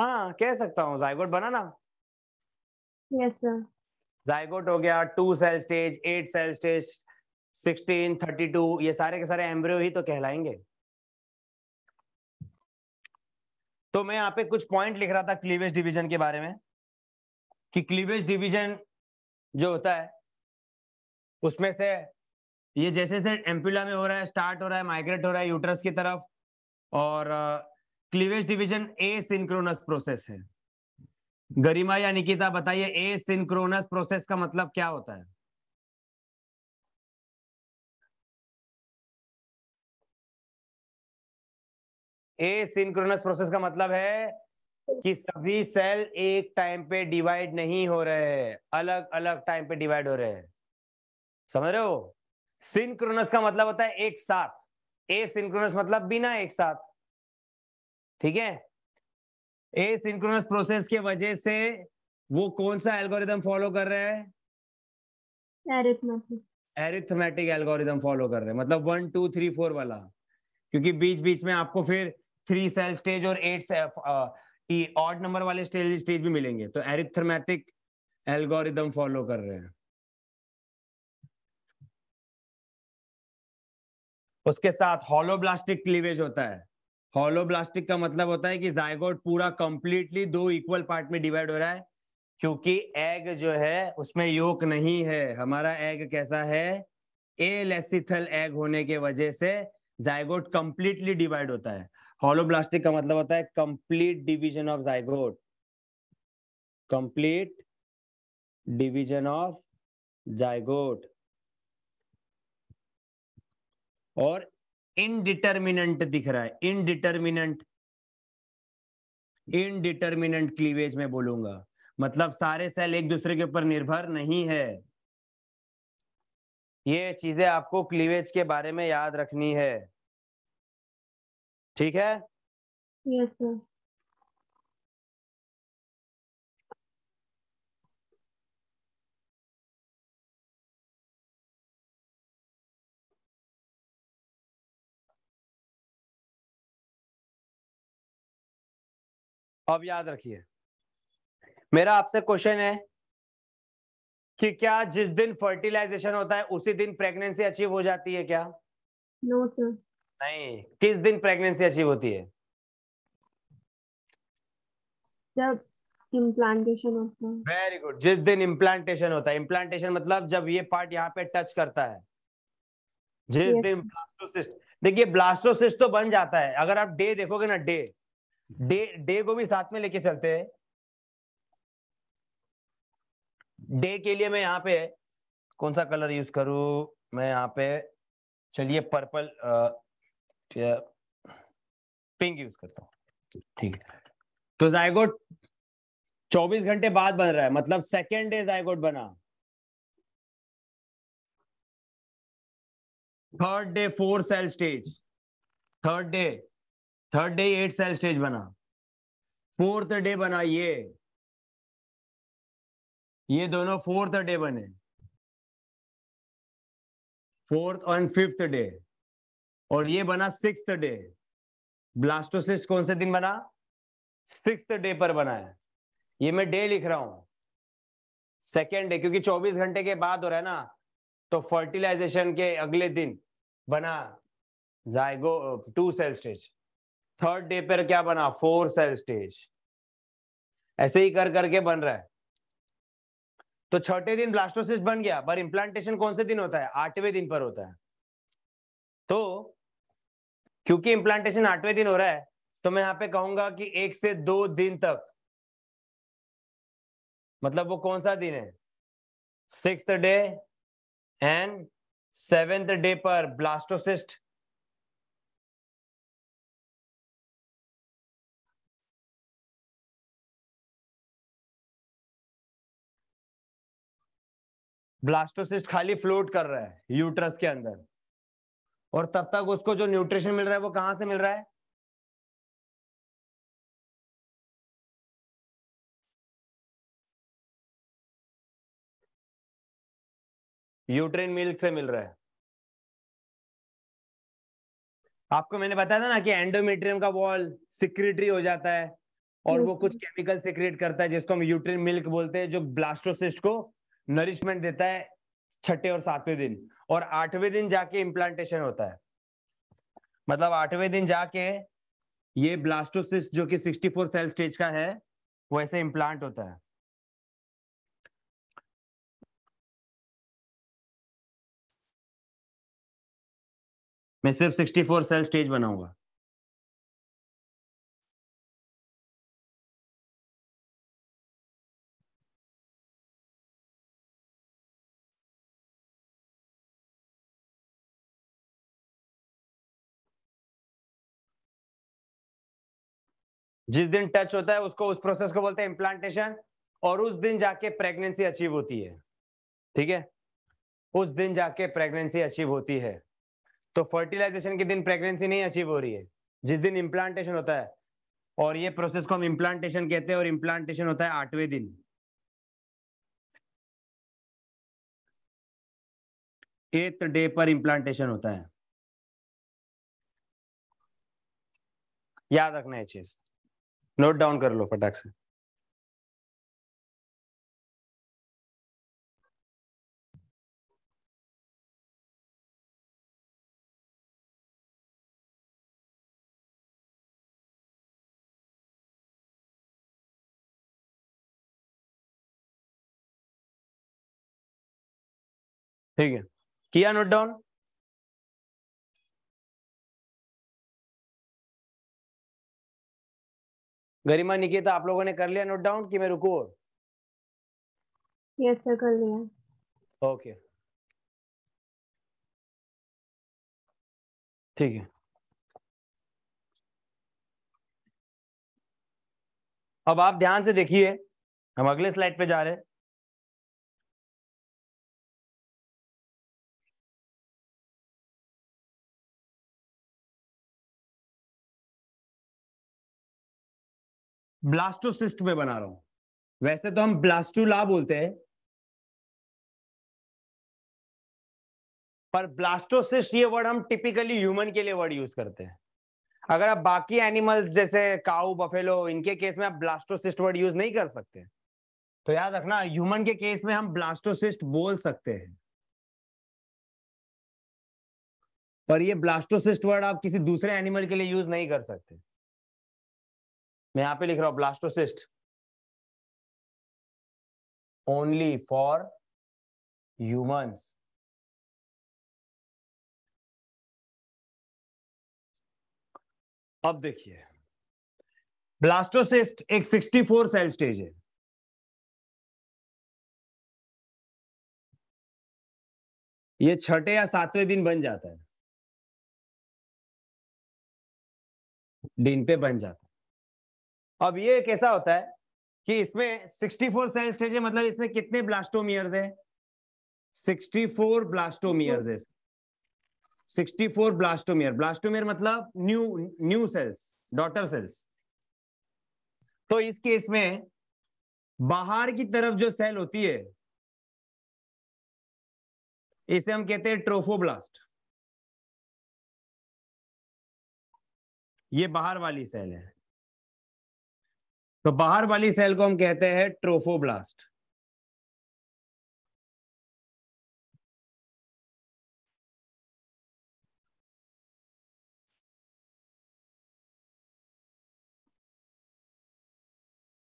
हाँ कह सकता हूँ जायगोट बना ना यस सर जायगोट हो गया two cell stage eight cell stage sixteen thirty two ये सारे के सारे एम्ब्रियो ही तो कहलाएंगे तो मैं यहाँ पे कुछ पॉइंट लिख रहा था क्लीवेज डिवीजन के बारे में कि क्लीवेज डिवीजन जो होता है उसमें से ये जैसे जैसे एम्पुला में हो रहा है स्टार्ट हो रहा है माइग्रेट हो रहा है यूटरस की तरफ और cleavage division asynchronous process है गरिमा या निकिता बताइए ए सिंक्रोनस प्रोसेस का मतलब क्या होता है ए सिंक्रोनस प्रोसेस का मतलब है कि सभी सेल एक टाइम पे डिवाइड नहीं हो रहे हैं अलग अलग टाइम पे डिवाइड हो रहे हैं समझ रहे हो सिंक्रोनस का मतलब होता है एक साथ ए सिंक्रोनस मतलब बिना एक साथ ठीक है ए सिंक्रोनस प्रोसेस के वजह से वो कौन सा एल्गोरिदम फॉलो कर रहे हैं एरिथमेटिक एल्गोरिदम फॉलो कर रहे हैं मतलब वन टू थ्री फोर वाला क्योंकि बीच बीच में आपको फिर थ्री सेल स्टेज और एट ऑड नंबर वाले स्टेज स्टेज भी मिलेंगे तो एरिथमेटिक एल्गोरिदम फॉलो कर रहे हैं उसके साथ हॉलोब्लास्टिक क्लीवेज होता है हॉलोब्लास्टिक का मतलब होता है कि जायगोट पूरा कंप्लीटली दो इक्वल पार्ट में डिवाइड हो रहा है क्योंकि एग जो है उसमें योक नहीं है हमारा एग कैसा है ए लेसिथल एग होने के वजह से जायगोट कंप्लीटली डिवाइड होता है हॉलोब्लास्टिक का मतलब होता है complete division of zygote complete division of zygote और इनडिटर्मिनेंट दिख रहा है इनडिटर्मिनेंट इनडिटर्मिनेंट क्लीवेज में बोलूंगा मतलब सारे सेल एक दूसरे के ऊपर निर्भर नहीं है ये चीजें आपको क्लीवेज के बारे में याद रखनी है ठीक है yes, अब याद रखिए मेरा आपसे क्वेश्चन है कि क्या जिस दिन फर्टिलाइजेशन होता है उसी दिन प्रेगनेंसी अचीव हो जाती है क्या नो no, सर नहीं किस दिन प्रेगनेंसी अचीव होती है जब इम्प्लांटेशन होता है वेरी गुड जिस दिन इम्प्लांटेशन होता है इम्प्लांटेशन मतलब जब ये पार्ट यहाँ पे टच करता है जिस yes. दिन ब्लास्टोसिस्ट देखिए ब्लास्टोसिस्ट तो बन जाता है अगर आप डे दे देखोगे ना डे डे डे को भी साथ में लेके चलते हैं डे के लिए मैं यहाँ पे कौन सा कलर यूज करूं मैं यहाँ पे चलिए पर्पल पिंक यूज करता हूँ ठीक है तो जायगोट 24 घंटे बाद बन रहा है मतलब सेकेंड डे जायगोट बना third day four cell stage third day third day eight cell stage बना फोर्थ डे बना ये ये दोनों फोर्थ डे बने फोर्थ और फिफ्थ डे और ये बना सिक्स डे ब्लास्टोसिस्ट कौन से दिन बना सिक्स डे पर बना है ये मैं डे लिख रहा हूं सेकेंड डे क्योंकि 24 घंटे के बाद हो रहा है ना तो फर्टिलाइजेशन के अगले दिन बना zygote two cell stage third day पर क्या बना फोर सेल स्टेज ऐसे ही कर करके बन रहा है तो छठे दिन ब्लास्टोसिस्ट बन गया पर इम्प्लांटेशन कौन से दिन होता है आठवें दिन पर होता है तो क्योंकि इम्प्लांटेशन आठवें दिन हो रहा है तो मैं यहाँ पे कहूंगा कि एक से दो दिन तक मतलब वो कौन सा दिन है six day and seventh day पर ब्लास्टोसिस्ट ब्लास्टोसिस्ट खाली फ्लोट कर रहा है यूट्रस के अंदर और तब तक उसको जो न्यूट्रिशन मिल रहा है वो कहां से मिल रहा है यूट्रेन मिल्क से मिल रहा है आपको मैंने बताया था ना कि एंडोमेट्रियम का वॉल सिक्रेटरी हो जाता है और वो कुछ केमिकल हम्म। सिक्रेट करता है जिसको हम यूट्रेन मिल्क बोलते हैं जो ब्लास्टोसिस्ट को नरिशमेंट देता है छठे और सातवें दिन और आठवें दिन जाके इम्प्लांटेशन होता है मतलब आठवें दिन जाके ये ब्लास्टोसिस्ट जो कि 64 सेल स्टेज का है वो ऐसे इम्प्लांट होता है मैं सिर्फ 64 सेल स्टेज बनाऊंगा जिस दिन टच होता है उसको उस प्रोसेस को बोलते हैं इम्प्लांटेशन और उस दिन जाके प्रेगनेंसी अचीव होती है ठीक है उस दिन जाके प्रेगनेंसी अचीव होती है तो फर्टिलाइजेशन के दिन प्रेगनेंसी नहीं अचीव हो रही है जिस दिन इम्प्लांटेशन होता है और ये प्रोसेस को हम इम्प्लांटेशन कहते हैं और इम्प्लांटेशन होता है आठवें दिन एथ डे पर इम्प्लांटेशन होता है याद रखना है चीज़ नोट डाउन कर लो फटाक से ठीक है किया नोट डाउन गरिमा निकेता आप लोगों ने कर लिया नोट डाउन की मैं रुको और yes, कर लिया ओके ठीक है अब आप ध्यान से देखिए हम अगले स्लाइड पे जा रहे हैं ब्लास्टोसिस्ट में बना रहा हूं वैसे तो हम ब्लास्टूला बोलते हैं पर ब्लास्टोसिस्ट ये वर्ड हम टिपिकली ह्यूमन के लिए वर्ड यूज करते हैं अगर आप बाकी एनिमल्स जैसे काउ बफेलो इनके केस में आप ब्लास्टोसिस्ट वर्ड यूज नहीं कर सकते तो याद रखना ह्यूमन के केस में हम ब्लास्टोसिस्ट बोल सकते हैं पर ये ब्लास्टोसिस्ट वर्ड आप किसी दूसरे एनिमल के लिए यूज नहीं कर सकते मैं यहां पे लिख रहा हूं ब्लास्टोसिस्ट ओनली फॉर ह्यूमंस अब देखिए ब्लास्टोसिस्ट एक 64 सेल स्टेज है ये छठे या सातवें दिन बन जाता है दिन पे बन जाता है अब ये कैसा होता है कि इसमें 64 फोर सेल स्टेज है मतलब इसमें कितने ब्लास्टोमियर्स है 64 फोर ब्लास्टोमियर्स है फोर ब्लास्टोमियर ब्लास्टोमियर मतलब new new cells daughter cells तो इस केस में बाहर की तरफ जो सेल होती है इसे हम कहते हैं ट्रोफोब्लास्ट ये बाहर वाली सेल है तो बाहर वाली सेल को हम कहते हैं ट्रोफोब्लास्ट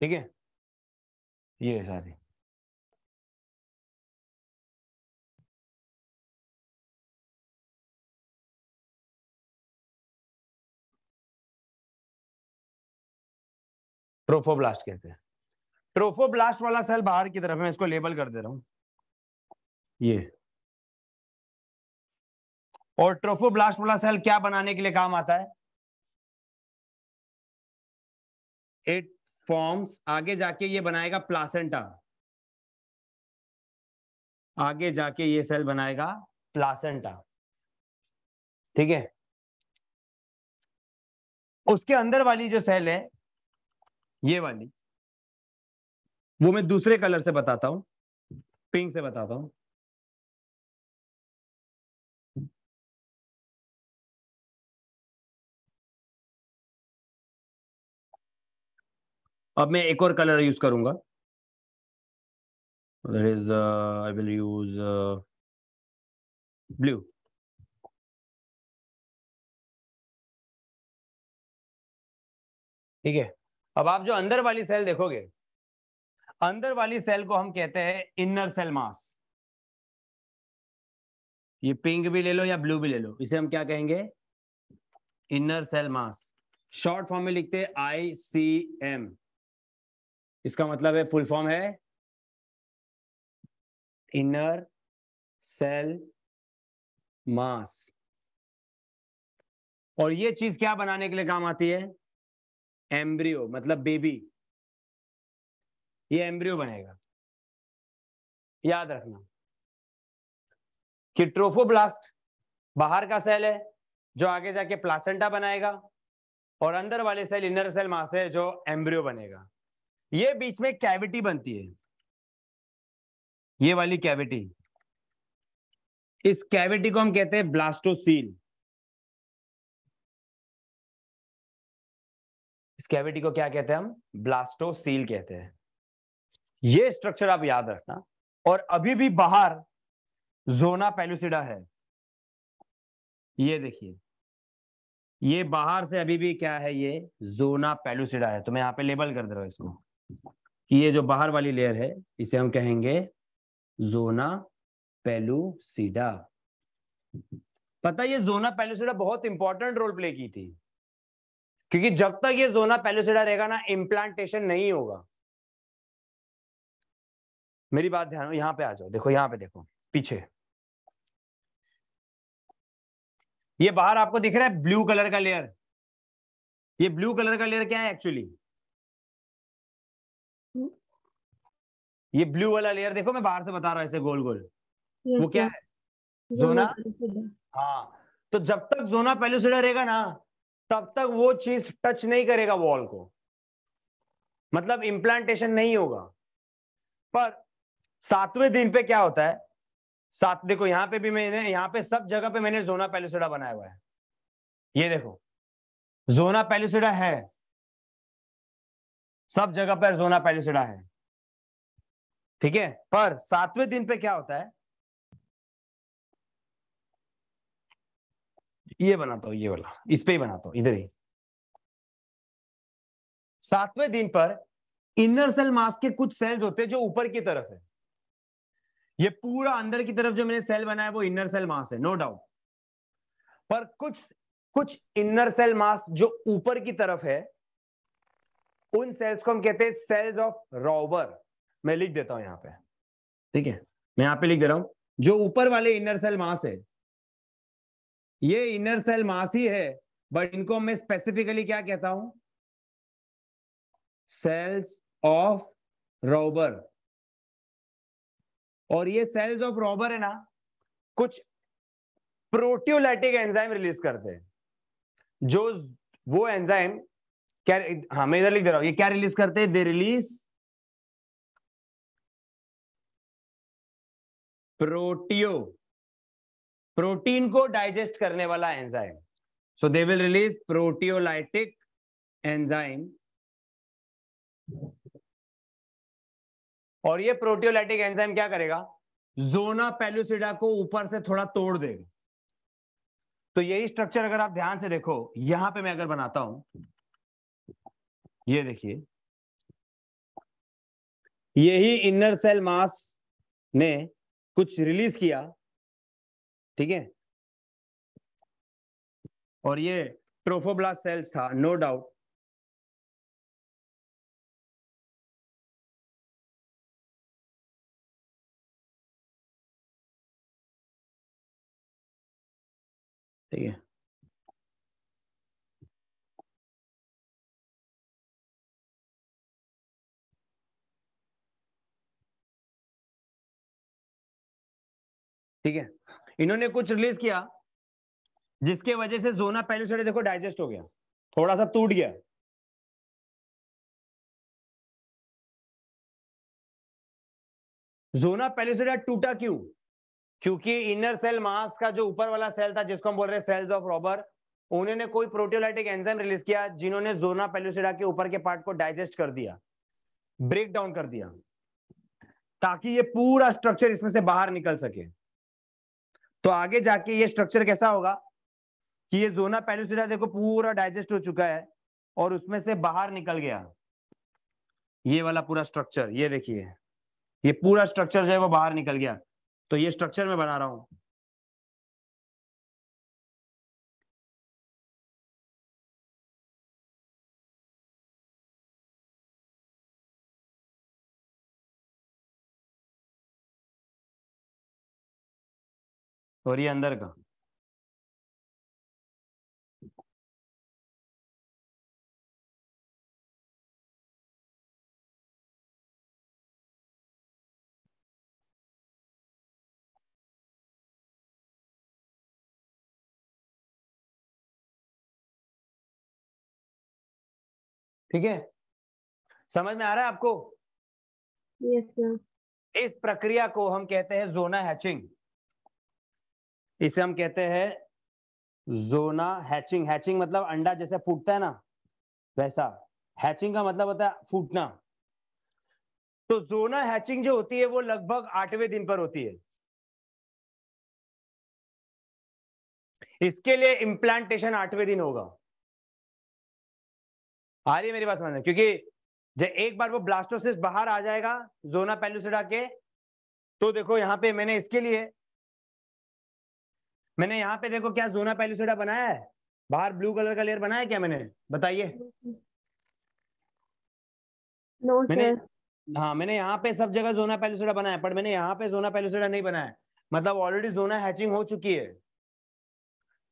ठीक है ये सारी ट्रोफोब्लास्ट कहते हैं ट्रोफोब्लास्ट वाला सेल बाहर की तरफ है इसको लेबल कर दे रहा हूं ये और ट्रोफोब्लास्ट वाला सेल क्या बनाने के लिए काम आता है इट फॉर्म्स आगे जाके ये बनाएगा प्लासेंटा आगे जाके ये सेल बनाएगा प्लासेंटा ठीक है उसके अंदर वाली जो सेल है ये वाली वो मैं दूसरे कलर से बताता हूं पिंक से बताता हूं अब मैं एक और कलर यूज करूंगा there is I will use use uh, ठीक है अब आप जो अंदर वाली सेल देखोगे अंदर वाली सेल को हम कहते हैं इनर सेल मास ये पिंक भी ले लो या ब्लू भी ले लो इसे हम क्या कहेंगे inner cell mass short form में लिखते हैं आई सी एम इसका मतलब है फुल फॉर्म है इनर सेल मास और ये चीज क्या बनाने के लिए काम आती है एम्ब्रियो मतलब बेबी ये एम्ब्रियो बनेगा याद रखना कि ट्रोफोब्लास्ट बाहर का सेल है जो आगे जाके प्लासेंटा बनाएगा और अंदर वाले सेल इनर सेल मास है जो एम्ब्रियो बनेगा ये बीच में कैविटी बनती है ये वाली कैविटी इस कैविटी को हम कहते हैं ब्लास्टोसील इस कैविटी को क्या कहते हैं हम ब्लास्टोसील कहते हैं ये स्ट्रक्चर आप याद रखना और अभी भी बाहर जोना पेलुसिडा है ये देखिए ये बाहर से अभी भी क्या है ये जोना पेलुसिडा है तो मैं यहाँ पे लेबल कर दे रहा हूं इसको कि ये जो बाहर वाली लेयर है इसे हम कहेंगे जोना पेलुसिडा पता ये जोना पेलुसिडा बहुत इंपॉर्टेंट रोल प्ले की थी क्योंकि जब तक ये जोना पेलोसिडा रहेगा ना इम्प्लांटेशन नहीं होगा मेरी बात ध्यान यहां पे आ जाओ देखो यहां पे देखो पीछे ये बाहर आपको दिख रहा है ब्लू कलर का लेयर ये ब्लू कलर का लेयर क्या है एक्चुअली ये ब्लू वाला लेयर देखो मैं बाहर से बता रहा हूं ऐसे गोल गोल वो क्या तो- है जोना तो- हाँ तो जब तक जोना पेलुसिडा रहेगा ना तब तक वो चीज टच नहीं करेगा वॉल को मतलब इम्प्लांटेशन नहीं होगा पर सातवें दिन पे क्या होता है सात देखो यहाँ पे भी मैंने यहाँ पे सब जगह पे मैंने जोना पैलिसडा बनाया हुआ है ये देखो जोना पैलिसडा है सब जगह पर जोना पैलिसडा है ठीक है पर सातवें दिन पे क्या होता है ये बनाता हूं ये वाला इस पे ही बनाता हूं इधर ही सातवें दिन पर इनर सेल मास के कुछ सेल्स होते हैं जो ऊपर की तरफ है ये पूरा अंदर की तरफ जो मैंने सेल बनाया वो इनर सेल मास है नो डाउट पर कुछ कुछ इनर सेल मास जो ऊपर की तरफ है उन सेल्स को हम कहते हैं सेल्स ऑफ रॉबर मैं लिख देता हूं यहां पे ठीक है मैं यहां पे लिख दे रहा हूं जो ऊपर वाले इनर सेल मास है ये इनर सेल मास ही है बट इनको मैं स्पेसिफिकली क्या कहता हूं सेल्स ऑफ रॉबर और ये सेल्स ऑफ रॉबर है ना कुछ प्रोटियोलाइटिक एंजाइम रिलीज करते हैं जो वो एंजाइम क्या हाँ मैं इधर लिख दे रहा हूं ये क्या रिलीज करते हैं दे रिलीज प्रोटियो प्रोटीन को डाइजेस्ट करने वाला enzyme so they will release proteolytic enzyme और ये प्रोटियोलाइटिक एंजाइम क्या करेगा जोना पेल्यूसिडा को ऊपर से थोड़ा तोड़ देगा तो यही स्ट्रक्चर अगर आप ध्यान से देखो यहां पे मैं अगर बनाता हूं ये देखिए यही इनर सेल मास ने कुछ रिलीज किया ठीक है और ये ट्रोफोब्लास्ट सेल्स था नो no डाउट ठीक है ठीक है इन्होंने कुछ रिलीज किया जिसके वजह से जोना से देखो डाइजेस्ट हो गया थोड़ा सा टूट गया जोना से टूटा क्यों क्योंकि इनर सेल मास का जो ऊपर वाला सेल था जिसको हम बोल रहे हैं सेल्स ऑफ रॉबर उन्होंने कोई प्रोटियोलाइटिक एंजाइम रिलीज किया जिन्होंने जोना पेलुसिडा के ऊपर के पार्ट को डाइजेस्ट कर दिया ब्रेक डाउन कर दिया ताकि ये पूरा स्ट्रक्चर इसमें से बाहर निकल सके तो आगे जाके ये स्ट्रक्चर कैसा होगा कि ये जोना पेलुसिडा देखो पूरा डाइजेस्ट हो चुका है और उसमें से बाहर निकल गया ये वाला पूरा स्ट्रक्चर ये देखिए ये पूरा स्ट्रक्चर जो है वो बाहर निकल गया तो ये स्ट्रक्चर में बना रहा हूं और ये अंदर का ठीक है समझ में आ रहा है आपको yes, सर इस प्रक्रिया को हम कहते हैं जोना हैचिंग इसे हम कहते हैं जोना हैचिंग हैचिंग मतलब अंडा जैसे फूटता है ना वैसा हैचिंग का मतलब होता है फूटना तो जोना हैचिंग जो होती है वो लगभग आठवें दिन पर होती है इसके लिए इम्प्लांटेशन आठवें दिन होगा आ रही है मेरी बात समझ में क्योंकि जब एक बार वो ब्लास्टोसिस बाहर आ जाएगा जोना पेलुसिडा के तो देखो यहां पे मैंने इसके लिए मैंने यहाँ पे देखो क्या जोना पेलुसिडा बनाया है बाहर ब्लू कलर का लेयर बनाया क्या मैंने बताइए no, मैंने हाँ मैंने यहाँ पे सब जगह जोना पेलुसिडा बनाया पर मैंने यहाँ पे जोना पेलुसिडा नहीं बनाया मतलब ऑलरेडी जोना हैचिंग हो चुकी है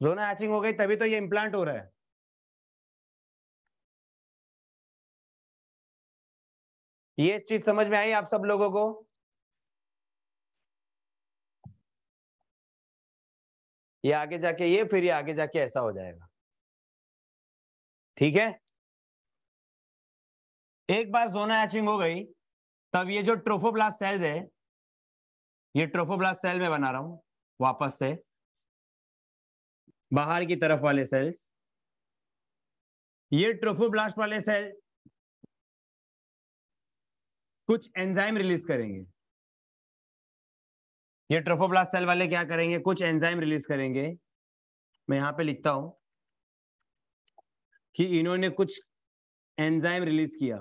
जोना हैचिंग हो गई तभी तो ये इम्प्लांट हो रहा है ये चीज समझ में आई आप सब लोगों को ये आगे जाके ये फिर ये आगे जाके ऐसा हो जाएगा ठीक है एक बार जोना एचिंग हो गई तब ये जो ट्रोफोब्लास्ट सेल्स है ये ट्रोफोब्लास्ट सेल में बना रहा हूं वापस से बाहर की तरफ वाले सेल्स ये ट्रोफोब्लास्ट वाले सेल कुछ एंजाइम रिलीज करेंगे ये ट्रोफोब्लास्ट सेल वाले क्या करेंगे कुछ एंजाइम रिलीज करेंगे मैं यहां पे लिखता हूं कि इन्होंने कुछ एंजाइम रिलीज किया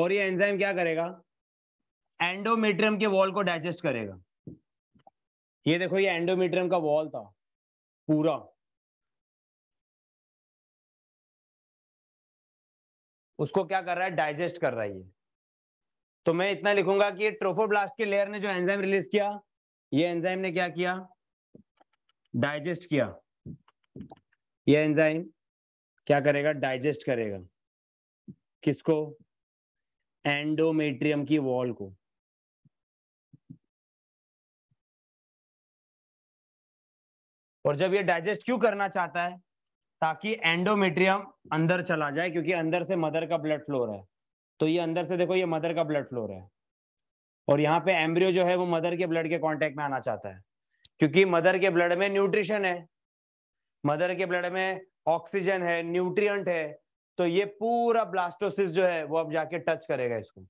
और ये एंजाइम क्या करेगा एंडोमेट्रियम के वॉल को डाइजेस्ट करेगा ये देखो ये एंडोमेट्रियम का वॉल था पूरा उसको क्या कर रहा है डाइजेस्ट कर रहा है तो मैं इतना लिखूंगा कि ट्रोफोब्लास्ट के लेयर ने जो एंजाइम रिलीज किया ये एंजाइम ने क्या किया डाइजेस्ट किया ये एंजाइम क्या करेगा डाइजेस्ट करेगा किसको एंडोमेट्रियम की वॉल को और जब ये डाइजेस्ट क्यों करना चाहता है ताकि एंडोमेट्रियम अंदर चला जाए क्योंकि अंदर से मदर का ब्लड फ्लोर है तो ये अंदर से देखो ये मदर का ब्लड फ्लोर है और यहाँ पे एम्ब्रियो जो है वो मदर के ब्लड के कांटेक्ट में आना चाहता है क्योंकि मदर के ब्लड में न्यूट्रिशन है मदर के ब्लड में ऑक्सीजन है न्यूट्रिएंट है तो ये पूरा ब्लास्टोसिस जो है वो अब जाके टच करेगा इसको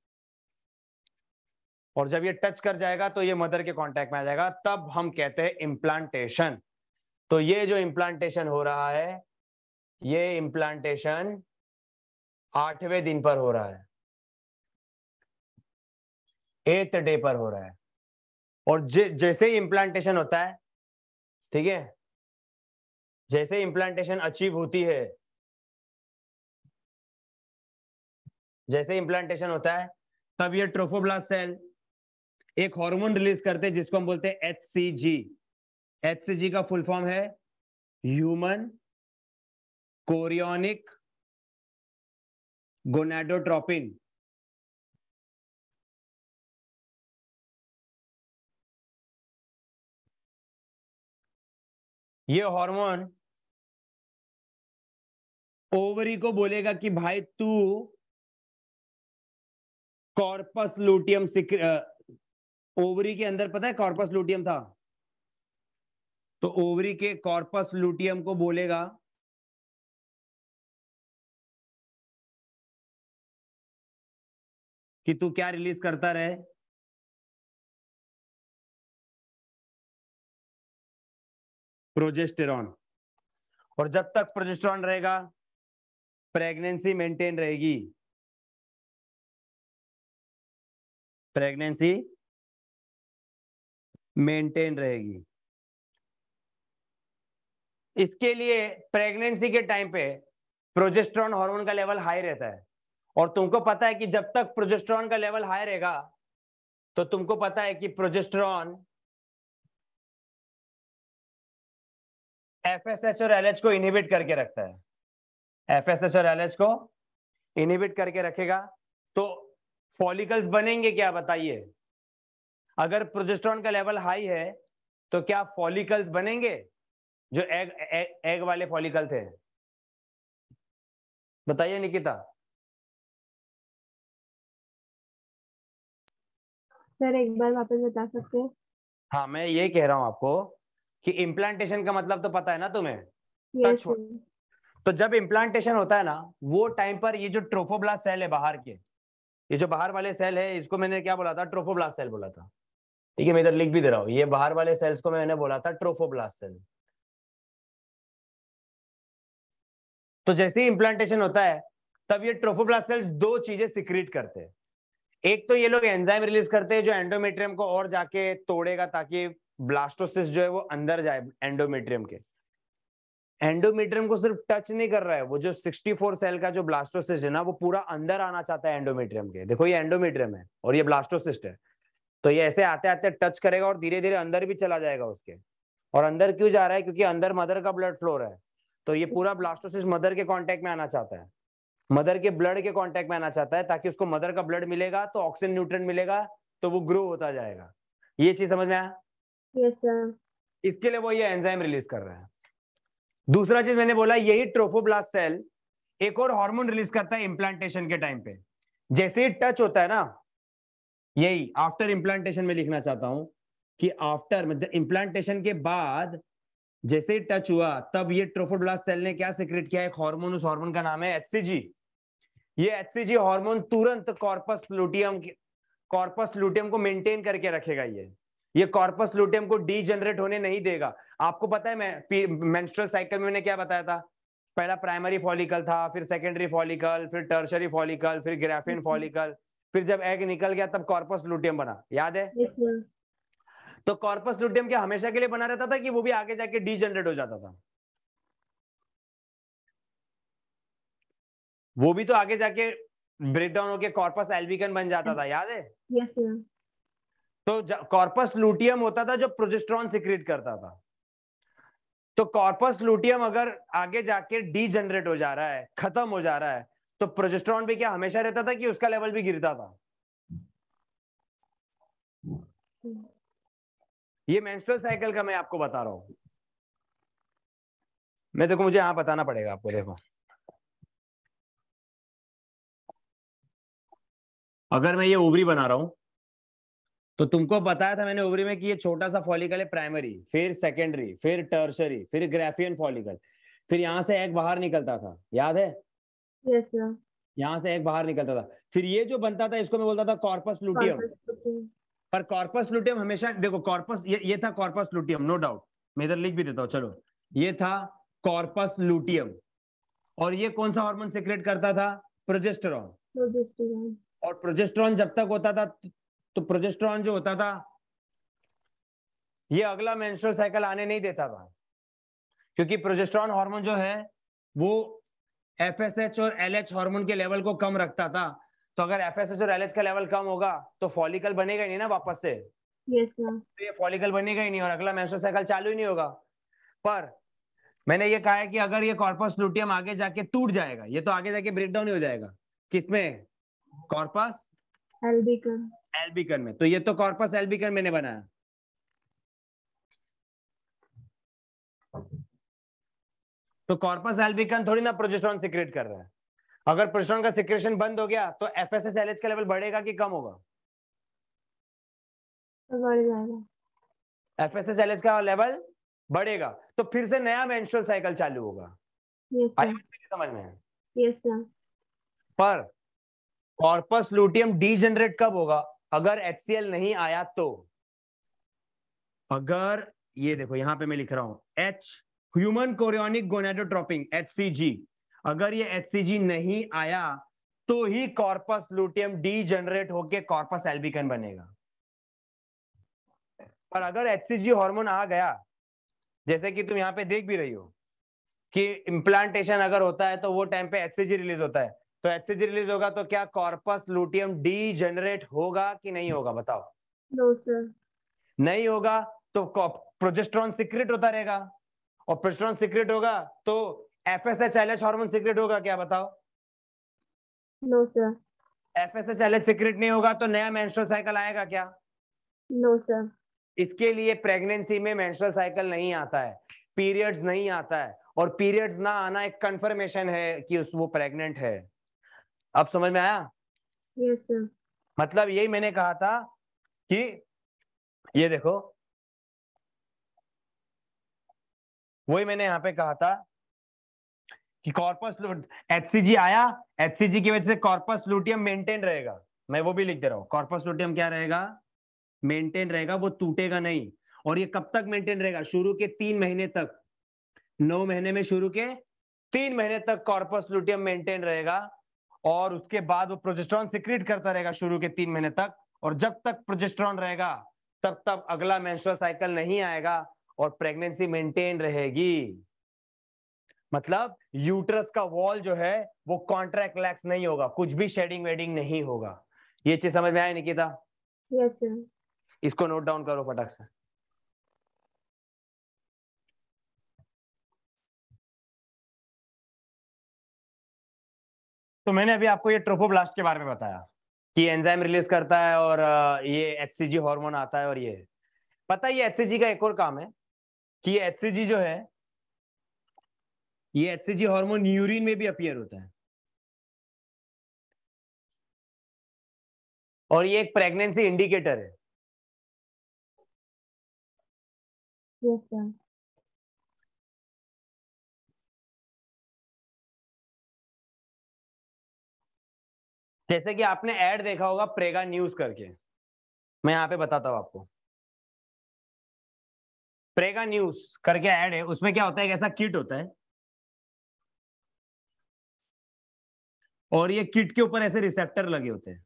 और जब ये टच कर जाएगा तो ये मदर के कॉन्टेक्ट में आ जाएगा तब हम कहते हैं इम्प्लांटेशन तो ये जो इम्प्लांटेशन हो रहा है ये इम्प्लांटेशन आठवें दिन पर हो रहा है एथ डे पर हो रहा है और जैसे ही इम्प्लांटेशन होता है ठीक है जैसे इम्प्लांटेशन अचीव होती है जैसे इम्प्लांटेशन होता है तब ये ट्रोफोब्लास्ट सेल एक हार्मोन रिलीज करते हैं जिसको हम बोलते हैं एच सी जी एच सी जी का फुल फॉर्म है ह्यूमन कोरियोनिक गोनेडोट्रोपिन ये हार्मोन ओवरी को बोलेगा कि भाई तू कॉर्पस लूटियम ओवरी के अंदर पता है कॉर्पस लूटियम था तो ओवरी के कॉर्पस लूटियम को बोलेगा कि तू क्या रिलीज करता रहे प्रोजेस्टेरॉन और जब तक प्रोजेस्टेरॉन रहेगा प्रेगनेंसी मेंटेन रहेगी प्रेगनेंसी मेंटेन रहेगी इसके लिए प्रेगनेंसी के टाइम पे प्रोजेस्टेरॉन हार्मोन का लेवल हाई रहता है और तुमको पता है कि जब तक प्रोजेस्ट्रॉन का लेवल हाई रहेगा तो तुमको पता है कि प्रोजेस्ट्रॉन एफएसएच और एलएच को इनहिबिट करके रखता है एफएसएच और एलएच को इनहिबिट करके रखेगा तो फॉलिकल्स बनेंगे क्या बताइए अगर प्रोजेस्ट्रॉन का लेवल हाई है तो क्या फॉलिकल्स बनेंगे जो एग एग, एग वाले फॉलिकल थे बताइए निकिता सर एक बार वापस बता सकते हैं हाँ मैं ये कह रहा हूँ आपको कि इम्प्लांटेशन का मतलब तो पता है ना तुम्हें yes, तो जब इम्प्लांटेशन होता है ना वो टाइम पर ये जो ट्रोफोब्लास्ट सेल है बाहर के ये जो बाहर वाले सेल है इसको मैंने क्या बोला था ट्रोफोब्लास्ट सेल बोला था ठीक है मैं इधर लिख भी दे रहा हूँ ये बाहर वाले सेल्स को मैंने बोला था ट्रोफोब्लास्ट सेल तो जैसे ही इम्प्लांटेशन होता है तब ये ट्रोफोब्लास्ट सेल्स दो चीजें सिक्रीट करते हैं एक तो ये लोग एंजाइम रिलीज करते हैं जो एंडोमेट्रियम को और जाके तोड़ेगा ताकि ब्लास्टोसिस जो है वो अंदर जाए एंडोमेट्रियम के एंडोमेट्रियम को सिर्फ टच नहीं कर रहा है वो जो 64 सेल का जो ब्लास्टोसिस्ट है ना वो पूरा अंदर आना चाहता है एंडोमेट्रियम के देखो ये एंडोमेट्रियम है और ये ब्लास्टोसिस्ट है तो ये ऐसे आते आते टच करेगा और धीरे धीरे अंदर भी चला जाएगा उसके और अंदर क्यों जा रहा है क्योंकि अंदर मदर का ब्लड फ्लोर है तो ये पूरा ब्लास्टोसिस मदर के कॉन्टेक्ट में आना चाहता है मदर के ब्लड के कांटेक्ट में आना चाहता है ताकि उसको मदर का ब्लड मिलेगा तो ऑक्सीजन न्यूट्रन मिलेगा तो वो ग्रो होता जाएगा ये चीज समझ में आया yes, इसके लिए वो ये एंजाइम रिलीज कर रहा है दूसरा चीज मैंने बोला यही ट्रोफोब्लास्ट सेल एक और हार्मोन रिलीज करता है इम्प्लांटेशन के टाइम पे जैसे ही टच होता है ना यही आफ्टर इम्प्लांटेशन में लिखना चाहता हूं कि आफ्टर मतलब इम्प्लांटेशन के बाद जैसे ही टच हुआ तब ये ट्रोफोब्लास्ट सेल ने क्या सिक्रेट किया एक हार्मोन उस हार्मोन का नाम है एचसीजी ये एच हार्मोन तुरंत कॉर्पस लुटियम कॉर्पस लुटियम को मेंटेन करके रखेगा ये ये कॉर्पस लुटियम को जनरेट होने नहीं देगा आपको पता है मैं मेंस्ट्रुअल साइकिल में मैंने क्या बताया था पहला प्राइमरी फॉलिकल था फिर सेकेंडरी फॉलिकल फिर टर्शरी फॉलिकल फिर ग्राफिन फॉलिकल फिर जब एग निकल गया तब कॉर्पस लुटियम बना याद है तो कॉर्पस लुटियम क्या हमेशा के लिए बना रहता था कि वो भी आगे जाके जनरेट हो जाता था वो भी तो आगे जाके ब्रेक डाउन होके कॉर्पस एल्विकन बन जाता था याद है yes, तो कॉर्पस लूटियम होता था जो प्रोजेस्ट्रॉन सिक्रेट करता था तो कॉर्पस लूटियम अगर आगे जाके डी जनरेट हो जा रहा है खत्म हो जा रहा है तो प्रोजेस्ट्रॉन भी क्या हमेशा रहता था कि उसका लेवल भी गिरता था ये मेंस्ट्रुअल साइकिल का मैं आपको बता रहा हूं मैं देखो मुझे यहां बताना पड़ेगा आपको देखो अगर मैं ये ओवरी बना रहा हूं तो तुमको बताया था मैंने ओवरी में कि ये छोटा सा फॉलिकल है प्राइमरी फिर सेकेंडरी फिर टर्सरी फिर ग्रेफियन फॉलिकल फिर यहां से एक बाहर निकलता था याद है yes, यहां से एक बाहर निकलता था फिर ये जो बनता था इसको मैं बोलता था कॉर्पस लुटियम पर कॉर्पस लुटियम हमेशा देखो कॉर्पस ये ये था कॉर्पस लुटियम नो डाउट मैं इधर लिख भी देता हूँ चलो ये था कॉर्पस लुटियम और ये कौन सा हार्मोन सिक्रेट करता था प्रोजेस्टर और प्रोजेस्ट्रॉन जब तक होता था तो प्रोजेस्ट्रॉन जो होता था ये अगला मेंस्ट्रुअल साइकिल आने नहीं देता था क्योंकि प्रोजेस्ट्रॉन हार्मोन जो है वो एफएसएच और एलएच हार्मोन के लेवल को कम रखता था तो अगर एफएसएच और एलएच का लेवल कम होगा तो फॉलिकल बनेगा ही नहीं ना वापस से yes, तो ये फॉलिकल बनेगा ही नहीं और अगला मेंस्ट्रुअल साइकिल चालू ही नहीं होगा पर मैंने ये कहा है कि अगर ये कॉर्पस लुटियम आगे जाके टूट जाएगा ये तो आगे जाके ब्रेक डाउन ही हो जाएगा किसमें कॉर्पस एल्बिकन एल्बिकन में तो ये तो कॉर्पस एल्बिकन मैंने बनाया तो कॉर्पस एल्बिकन थोड़ी ना प्रोजेस्ट्रॉन सिक्रेट कर रहा है अगर प्रोजेस्ट्रॉन का सिक्रेशन बंद हो गया तो F S S L H का लेवल बढ़ेगा कि कम होगा F S S L H का लेवल बढ़ेगा तो फिर से नया मेंस्ट्रुअल साइकिल चालू होगा yes, समझ में yes, पर कॉर्पस लूटियम डीजनरेट कब होगा अगर एचसीएल नहीं आया तो अगर ये देखो यहां पे मैं लिख रहा हूं H human chorionic gonadotropin H अगर ये एच नहीं आया तो ही कॉर्पस लूटियम डीजनरेट होके कॉर्पस एल्बिकन बनेगा पर अगर एच हार्मोन आ गया जैसे कि तुम यहां पे देख भी रही हो कि इम्प्लांटेशन अगर होता है तो वो टाइम पे एचसीजी रिलीज होता है तो एच रिलीज होगा तो क्या कॉर्पस लूटियम डी जनरेट होगा कि नहीं होगा बताओ नो सर नहीं होगा तो प्रोजेस्ट्रॉन सीक्रेट होता रहेगा और प्रोजेस्ट्रॉन सीक्रेट होगा तो F S H L H hormone secrete होगा क्या बताओ no sir F S H L H secrete नहीं होगा तो नया मेंस्ट्रुअल साइकिल आएगा क्या नो सर इसके लिए प्रेगनेंसी में मेंस्ट्रुअल साइकिल नहीं आता है पीरियड्स नहीं आता है और पीरियड्स ना आना एक कंफर्मेशन है कि उस वो प्रेग्नेंट है अब समझ में आया yes, मतलब यही मैंने कहा था कि ये देखो वही मैंने यहाँ पे कहा था कि कॉर्पस एचसीजी आया एचसीजी की वजह से कॉर्पस लूटियम मेंटेन रहेगा मैं वो भी लिख दे रहा हूँ कॉर्पस लूटियम क्या रहेगा मेंटेन रहेगा वो टूटेगा नहीं और ये कब तक मेंटेन रहेगा शुरू के तीन महीने तक नौ महीने में शुरू के तीन महीने तक कॉर्पस लुटियम मेंटेन रहेगा और उसके बाद वो प्रोजेस्ट्रॉन सिक्रीट करता रहेगा शुरू के तीन महीने तक और जब तक प्रोजेस्ट्रॉन रहेगा तब तक अगला मेंस्ट्रुअल साइकिल नहीं आएगा और प्रेगनेंसी मेंटेन रहेगी मतलब यूट्रस का वॉल जो है वो कॉन्ट्रैक्ट लैक्स नहीं होगा कुछ भी शेडिंग वेडिंग नहीं होगा ये चीज समझ में आया निकिता yes, इसको नोट डाउन करो फटाक से तो मैंने अभी आपको ये ट्रोफोब्लास्ट के बारे में बताया कि एंजाइम रिलीज करता है और ये एच हार्मोन आता है और ये पता ये एच का एक और काम है कि ये एच जो है ये एच हार्मोन यूरिन में भी अपियर होता है और ये एक प्रेगनेंसी इंडिकेटर है जैसे कि आपने ऐड देखा होगा प्रेगा न्यूज करके मैं यहाँ पे बताता हूँ आपको प्रेगा न्यूज करके ऐड है उसमें क्या होता है ऐसा किट होता है और ये किट के ऊपर ऐसे रिसेप्टर लगे होते हैं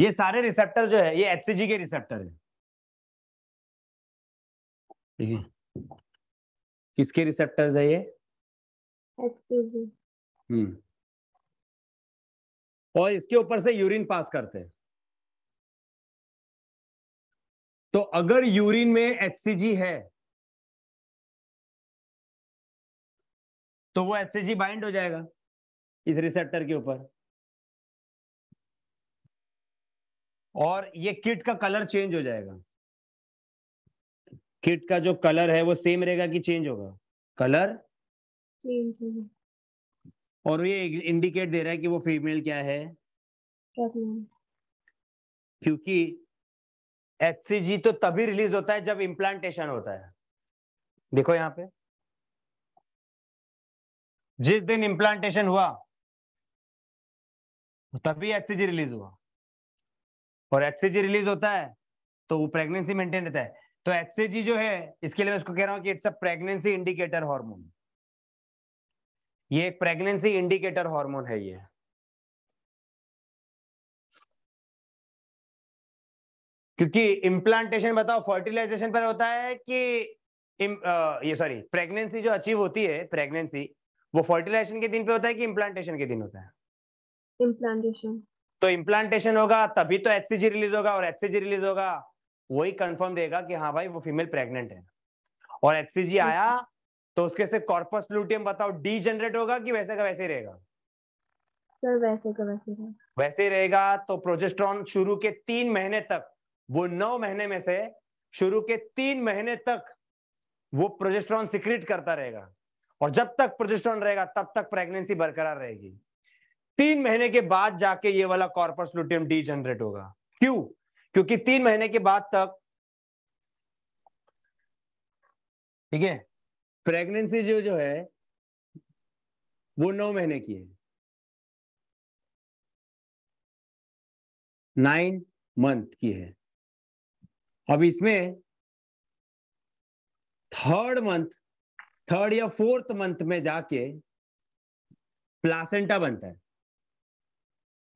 ये सारे रिसेप्टर जो है ये एचसीजी के रिसेप्टर है ठीक है किसके रिसेप्टर्स है ये हम्म और इसके ऊपर से यूरिन पास करते हैं तो अगर यूरिन में एचसीजी है तो वो एचसीजी बाइंड हो जाएगा इस रिसेप्टर के ऊपर और ये किट का कलर चेंज हो जाएगा किट का जो कलर है वो सेम रहेगा कि चेंज होगा कलर चेंज होगा और ये इंडिकेट दे रहा है कि वो फीमेल क्या है क्योंकि एच तो तभी रिलीज होता है जब इम्प्लांटेशन होता है देखो यहाँ पे जिस दिन इम्प्लांटेशन हुआ तभी एचसीजी रिलीज हुआ और एच रिलीज होता है तो वो प्रेगनेंसी मेंटेन रहता है तो एच जो है इसके लिए मैं उसको कह रहा हूं कि it's a pregnancy indicator hormone ये एक प्रेगनेंसी इंडिकेटर हार्मोन है ये क्योंकि इम्प्लांटेशन बताओ फर्टिलाइजेशन पर होता है कि इम, आ, ये सॉरी प्रेगनेंसी जो अचीव होती है प्रेगनेंसी वो फर्टिलाइजेशन के दिन पे होता है कि इम्प्लांटेशन के दिन होता है इम्प्लांटेशन तो इम्प्लांटेशन होगा तभी तो एच रिलीज होगा और एच रिलीज होगा वही कंफर्म देगा कि हाँ भाई वो फीमेल प्रेग्नेंट है और एच आया तो उसके से कॉर्पस लूटियम बताओ डी जनरेट होगा कि वैसे का वैसे ही रहेगा सर वैसे का वैसे वैसे ही रहेगा तो प्रोजेस्ट्रॉन शुरू के तीन महीने तक वो नौ महीने में से शुरू के तीन महीने तक वो प्रोजेस्ट्रॉन सिक्रिट करता रहेगा और जब तक प्रोजेस्ट्रॉन रहेगा तब तक प्रेगनेंसी बरकरार रहेगी तीन महीने के बाद जाके ये वाला कॉर्पस लुटियम डी जनरेट होगा क्यों क्योंकि तीन महीने के बाद तक ठीक है प्रेगनेंसी जो जो है वो नौ महीने की है नाइन मंथ की है अब इसमें थर्ड मंथ थर्ड या फोर्थ मंथ में जाके प्लासेंटा बनता है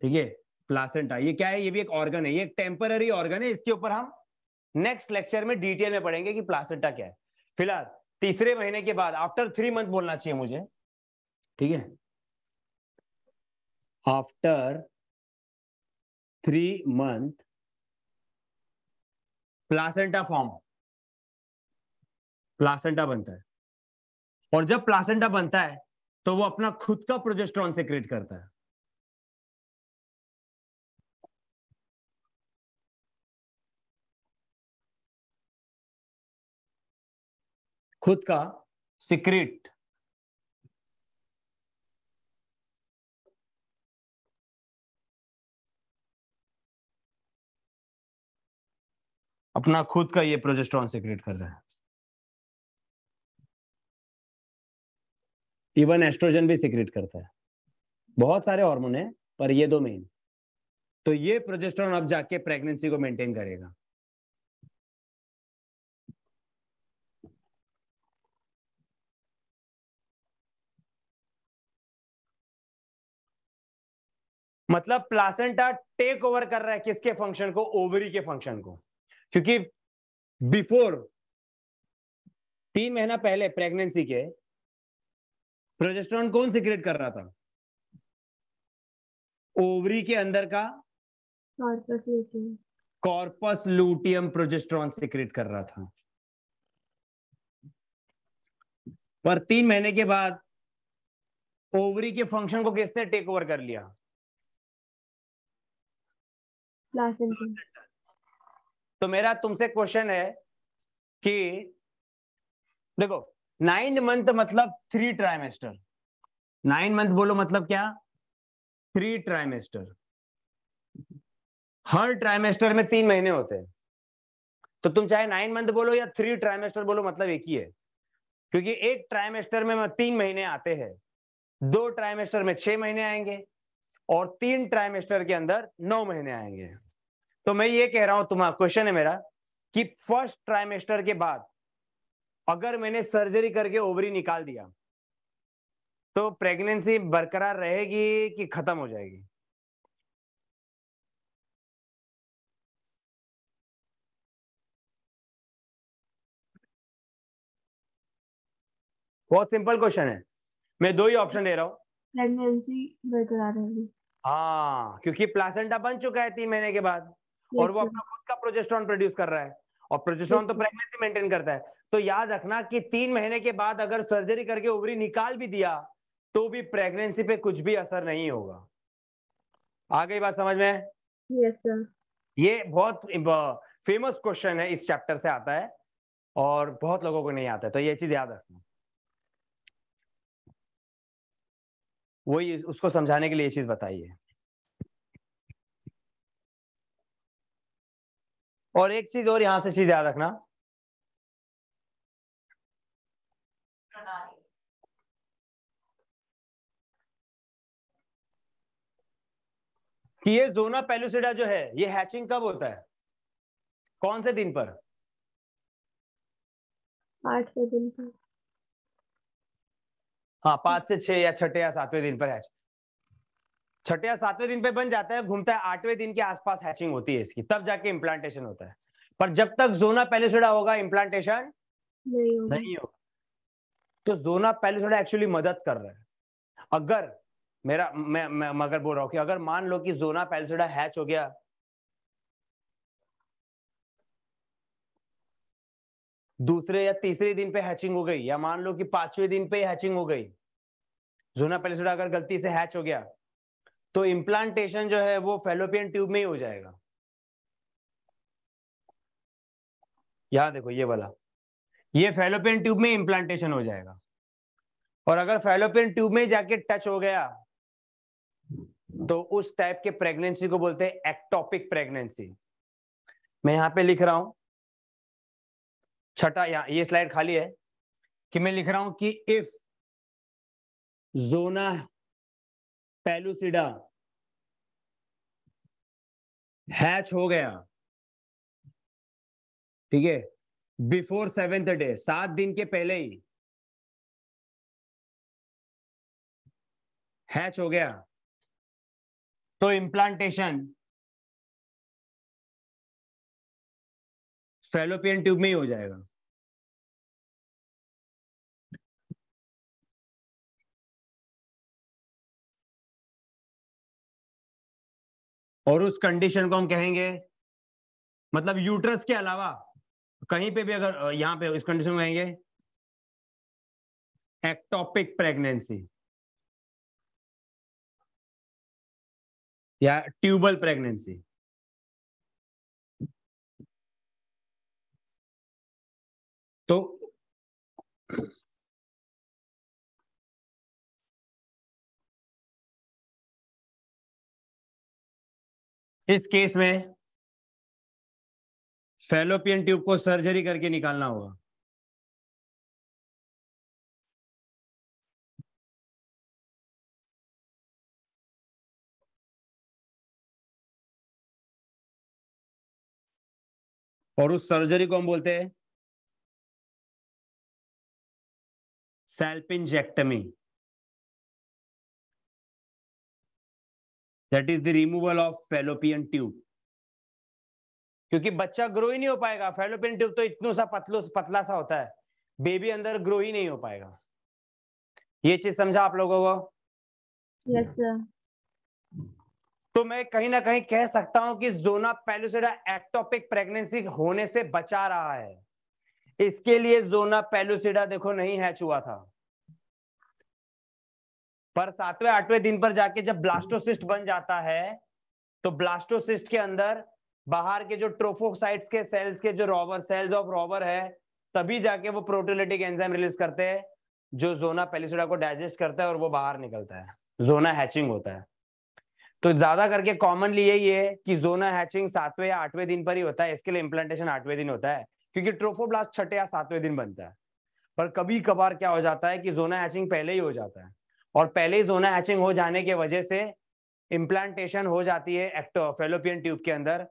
ठीक है प्लासेंटा ये क्या है ये भी एक ऑर्गन है ये एक टेम्पररी ऑर्गन है इसके ऊपर हम नेक्स्ट लेक्चर में डिटेल में पढ़ेंगे कि प्लासेंटा क्या है फिलहाल तीसरे महीने के बाद आफ्टर थ्री मंथ बोलना चाहिए मुझे ठीक है after three month placenta form placenta बनता है और जब प्लासेंटा बनता है तो वो अपना खुद का प्रोजेस्ट्रॉन से क्रिएट करता है खुद का सीक्रेट अपना खुद का ये प्रोजेस्ट्रॉन सीक्रेट कर रहा है इवन एस्ट्रोजन भी सीक्रेट करता है बहुत सारे हार्मोन है पर ये दो मेन तो ये प्रोजेस्ट्रॉन अब जाके प्रेगनेंसी को मेंटेन करेगा मतलब प्लासेंटा टेक ओवर कर रहा है किसके फंक्शन को ओवरी के फंक्शन को क्योंकि बिफोर तीन महीना पहले प्रेगनेंसी के प्रोजेस्ट्रॉन कौन सिक्रेट कर रहा था ओवरी के अंदर का कॉर्पस लूटियम प्रोजेस्ट्रॉन सिक्रेट कर रहा था पर तीन महीने के बाद ओवरी के फंक्शन को किसने टेक ओवर कर लिया तो मेरा तुमसे क्वेश्चन है कि देखो नाइन मंथ मतलब थ्री ट्राइमेस्टर नाइन मंथ बोलो मतलब क्या थ्री ट्राइमेस्टर हर ट्राइमेस्टर में तीन महीने होते हैं तो तुम चाहे नाइन मंथ बोलो या थ्री ट्राइमेस्टर बोलो मतलब एक ही है क्योंकि एक ट्राइमेस्टर में तीन महीने आते हैं दो ट्राइमेस्टर में छह महीने आएंगे और तीन ट्राइमेस्टर के अंदर नौ महीने आएंगे तो मैं ये कह रहा हूं तुम्हारा क्वेश्चन है मेरा कि फर्स्ट ट्राइमेस्टर के बाद अगर मैंने सर्जरी करके ओवरी निकाल दिया तो प्रेगनेंसी बरकरार रहेगी कि खत्म हो जाएगी बहुत सिंपल क्वेश्चन है मैं दो ही ऑप्शन दे रहा हूं प्रेगनेंसी बरकरार रहेगी हाँ क्योंकि प्लासेंटा बन चुका है तीन महीने के बाद और वो अपना खुद का प्रोजेस्ट्रॉन प्रोड्यूस कर रहा है और प्रोजेस्ट्रॉन तो प्रेगनेंसी मेंटेन करता है तो याद रखना कि तीन महीने के बाद अगर सर्जरी करके ओवरी निकाल भी दिया तो भी प्रेगनेंसी पे कुछ भी असर नहीं होगा आ गई बात समझ में यस सर ये बहुत फेमस क्वेश्चन है इस चैप्टर से आता है और बहुत लोगों को नहीं आता है तो ये चीज याद रखना वही उसको समझाने के लिए ये चीज बताई है और एक चीज और यहां से चीज याद रखना कि ये जोना पेलुसिडा जो है ये हैचिंग कब होता है कौन से दिन पर आठवें दिन पर हाँ पांच से छह या छठे या सातवें दिन पर हैच छठे या सातवें दिन पे बन जाता है घूमता है आठवें दिन के आसपास हैचिंग होती है इसकी तब जाके इम्प्लांटेशन होता है पर जब तक जोना पेलिसोडा होगा इम्प्लांटेशन नहीं होगा हो। तो जोना पेलिसोडा एक्चुअली मदद कर रहा है अगर मेरा मैं, मगर बोल रहा हूँ कि अगर मान लो कि जोना पेलिसोडा हैच हो गया दूसरे या तीसरे दिन पे हैचिंग हो गई या मान लो कि पांचवें दिन पे हैचिंग हो गई जोना पेलिसोडा अगर गलती से हैच हो गया तो इम्प्लांटेशन जो है वो फेलोपियन ट्यूब में ही हो जाएगा यहां देखो ये वाला ये फेलोपियन ट्यूब में इम्प्लांटेशन हो जाएगा और अगर फेलोपियन ट्यूब में जाके टच हो गया तो उस टाइप के प्रेगनेंसी को बोलते हैं एक्टोपिक प्रेगनेंसी मैं यहां पे लिख रहा हूं छठा यहाँ ये स्लाइड खाली है कि मैं लिख रहा हूं कि इफ जोना पेलुसिडा हैच हो गया ठीक है बिफोर सेवेंथ डे सात दिन के पहले ही हैच हो गया तो इम्प्लांटेशन फेलोपियन ट्यूब में ही हो जाएगा और उस कंडीशन को हम कहेंगे मतलब यूट्रस के अलावा कहीं पे भी अगर यहां पे इस कंडीशन में कहेंगे एक्टोपिक प्रेगनेंसी या ट्यूबल प्रेगनेंसी तो इस केस में फेलोपियन ट्यूब को सर्जरी करके निकालना होगा और उस सर्जरी को हम बोलते हैं salpingectomy that is the removal of fallopian tube क्योंकि बच्चा ग्रो ही नहीं हो पाएगा फेलोपियन ट्यूब तो इतना सा पतलो पतला सा होता है बेबी अंदर ग्रो ही नहीं हो पाएगा ये चीज समझा आप लोगों को yes, तो मैं कहीं ना कहीं कह सकता हूं कि जोना पेलोसेडा एक्टोपिक प्रेगनेंसी होने से बचा रहा है इसके लिए जोना पेलुसिडा देखो नहीं हैच हुआ था पर सातवें आठवें दिन पर जाके जब ब्लास्टोसिस्ट बन जाता है तो ब्लास्टोसिस्ट के अंदर बाहर के जो ट्रोफोसाइट्स के सेल्स के जो रॉबर सेल्स ऑफ रॉबर है तभी जाके वो प्रोटोलिटिक एंजाइम रिलीज करते हैं जो जोना पेलिसोडा को डाइजेस्ट करता है और वो बाहर निकलता है जोना हैचिंग होता है तो ज्यादा करके कॉमनली यही है कि जोना हैचिंग सातवें या आठवें दिन पर ही होता है इसके लिए इम्प्लांटेशन आठवें दिन होता है क्योंकि ट्रोफोब्लास्ट छठे या सातवें दिन बनता है पर कभी कभार क्या हो जाता है कि जोना हैचिंग पहले ही हो जाता है और पहले ही जोना हैचिंग हो जाने की वजह से इम्प्लांटेशन हो जाती है एक्टो फेलोपियन ट्यूब के अंदर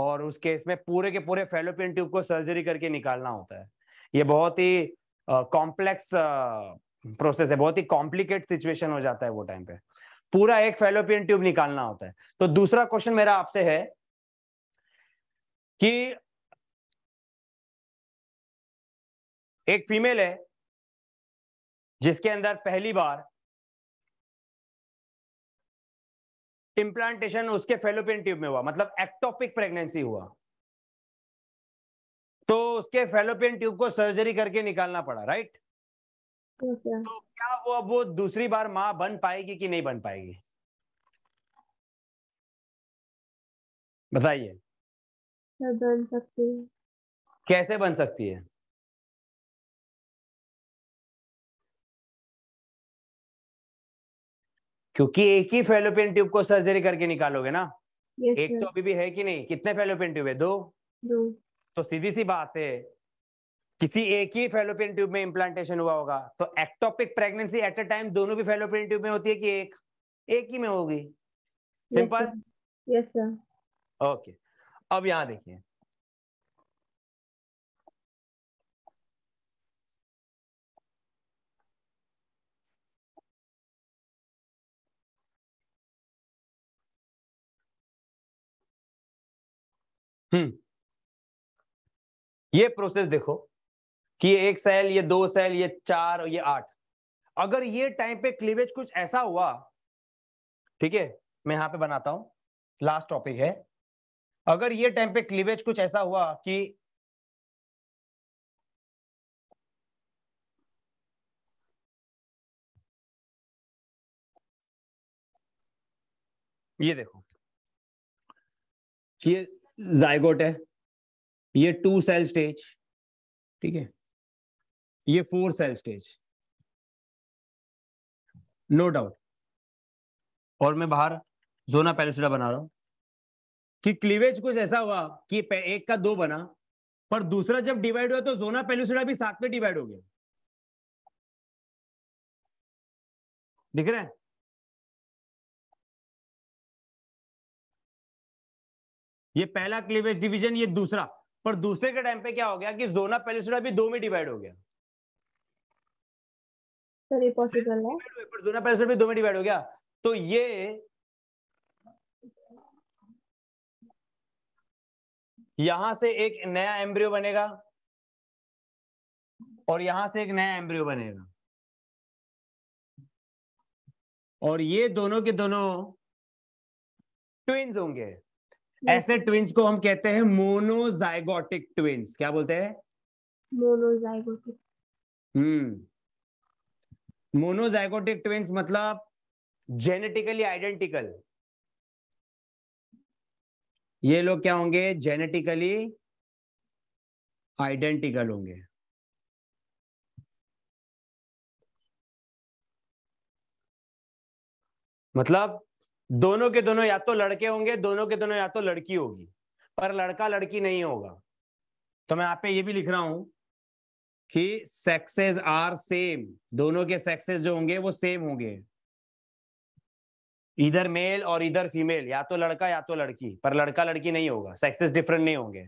और उस केस में पूरे के पूरे फेलोपियन ट्यूब को सर्जरी करके निकालना होता है ये बहुत ही कॉम्प्लेक्स प्रोसेस है बहुत ही कॉम्प्लिकेट सिचुएशन हो जाता है वो टाइम पे पूरा एक फेलोपियन ट्यूब निकालना होता है तो दूसरा क्वेश्चन मेरा आपसे है कि एक फीमेल है जिसके अंदर पहली बार इम्प्लांटेशन उसके फेलोपियन ट्यूब में हुआ मतलब एक्टोपिक प्रेगनेंसी हुआ तो उसके फेलोपियन ट्यूब को सर्जरी करके निकालना पड़ा राइट तो क्या वो अब वो दूसरी बार माँ बन पाएगी कि नहीं बन पाएगी बताइए बन सकती है कैसे बन सकती है क्योंकि एक ही फेलोपियन ट्यूब को सर्जरी करके निकालोगे ना yes, एक sir. तो अभी भी है कि नहीं कितने फेलोपियन ट्यूब है दो दो तो सीधी सी बात है किसी एक ही फेलोपियन ट्यूब में इम्प्लांटेशन हुआ होगा तो ectopic pregnancy at a time दोनों भी फेलोपियन ट्यूब में होती है कि एक एक ही में होगी सिंपल यस सर ओके अब यहां देखिए हम्म ये प्रोसेस देखो कि एक सेल ये दो सेल ये चार ये आठ अगर ये टाइम पे क्लीवेज कुछ ऐसा हुआ ठीक है मैं यहां पे बनाता हूं लास्ट टॉपिक है अगर ये टाइम पे क्लीवेज कुछ ऐसा हुआ कि ये देखो ये जायगोट है ये टू सेल स्टेज ठीक है ये four cell stage no doubt और मैं बाहर जोना पैलेसिडा बना रहा हूं कि क्लीवेज कुछ ऐसा हुआ कि एक का दो बना पर दूसरा जब डिवाइड हुआ तो जोना पेलोसिडा भी साथ में डिवाइड हो गया दिख रहा है ये पहला क्लीवेज डिवीजन ये दूसरा पर दूसरे के टाइम पे क्या हो गया कि जोना पहले भी दो में डिवाइड हो गया पॉसिबल है पर जोना भी दो में डिवाइड हो गया तो ये यहां से एक नया एम्ब्रियो बनेगा और यहां से एक नया एम्ब्रियो बनेगा और ये दोनों के दोनों ट्विंस होंगे ऐसे ट्विंस को हम कहते हैं मोनोजाइगोटिक ट्विंस क्या बोलते हैं मोनोजाइगोटिक हम्म मोनोजाइगोटिक ट्विंस मतलब जेनेटिकली आइडेंटिकल ये लोग क्या होंगे जेनेटिकली आइडेंटिकल होंगे मतलब दोनों के दोनों या तो लड़के होंगे दोनों के दोनों या तो लड़की होगी पर लड़का लड़की नहीं होगा तो मैं आप ये भी लिख रहा हूं कि सेक्सेस आर सेम दोनों के सेक्सेस जो होंगे वो सेम होंगे इधर मेल और इधर फीमेल या तो लड़का या तो लड़की पर लड़का लड़की नहीं होगा सेक्सेस डिफरेंट नहीं होंगे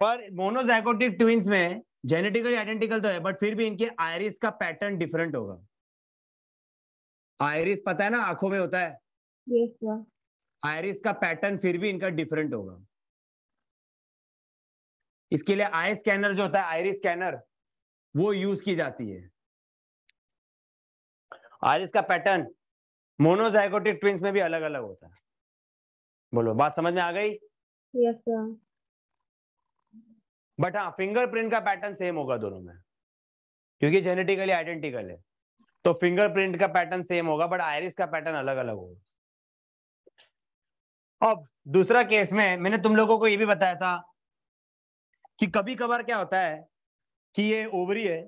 पर मोनोजैकोटिक ट्विंस में जेनेटिकली आइडेंटिकल तो है बट फिर भी इनके आयरिस का पैटर्न डिफरेंट होगा आयरिस पता है ना आंखों में होता है आयरिस का पैटर्न फिर भी इनका डिफरेंट होगा इसके लिए आई स्कैनर जो होता है आयरिस स्कैनर वो यूज की जाती है आयरिस का पैटर्न मोनोजाइकोटिक ट्विंस में भी अलग अलग होता है बोलो बात समझ में आ गई यस बट हाँ फिंगरप्रिंट का पैटर्न सेम होगा दोनों में क्योंकि जेनेटिकली आइडेंटिकल है तो फिंगरप्रिंट का पैटर्न सेम होगा बट आयरिस का पैटर्न अलग अलग होगा अब दूसरा केस में मैंने तुम लोगों को ये भी बताया था कि कभी कभार क्या होता है कि ये ओवरी है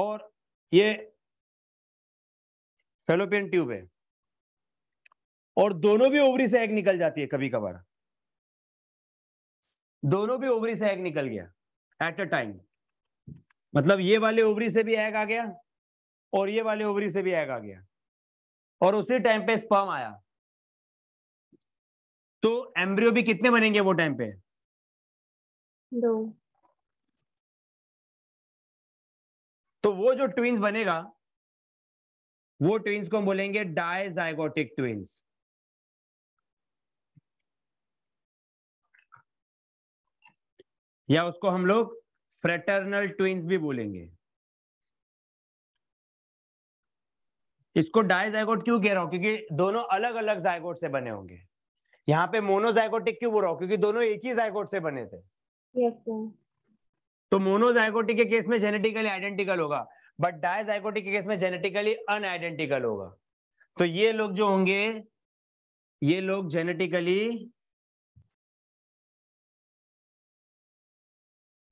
और ये फेलोपियन ट्यूब है और दोनों भी ओवरी से एग निकल जाती है कभी कभार दोनों भी ओवरी से एग निकल गया एट अ टाइम मतलब ये वाले ओवरी से भी एग आ गया और ये वाले ओवरी से भी एग आ गया और उसी टाइम पे स्पर्म आया तो एम्ब्रियो भी कितने बनेंगे वो टाइम पे दो तो वो जो ट्विंस बनेगा वो ट्विंस को हम बोलेंगे डायजाइगोटिक ट्विंस या उसको हम लोग फ्रेटर्नल ट्विंस भी बोलेंगे इसको डायजाइगोट क्यों कह रहा हूं क्योंकि दोनों अलग अलग जायगोट से बने होंगे यहाँ पे मोनोजाइगोटिक क्यों बोल रहा हूँ क्योंकि दोनों एक ही जायगोट से बने थे yes, तो मोनोजाइगोटिक के केस में जेनेटिकली आइडेंटिकल होगा बट डायजाइगोटिक के केस में जेनेटिकली अनआइडेंटिकल होगा तो ये लोग जो होंगे ये लोग जेनेटिकली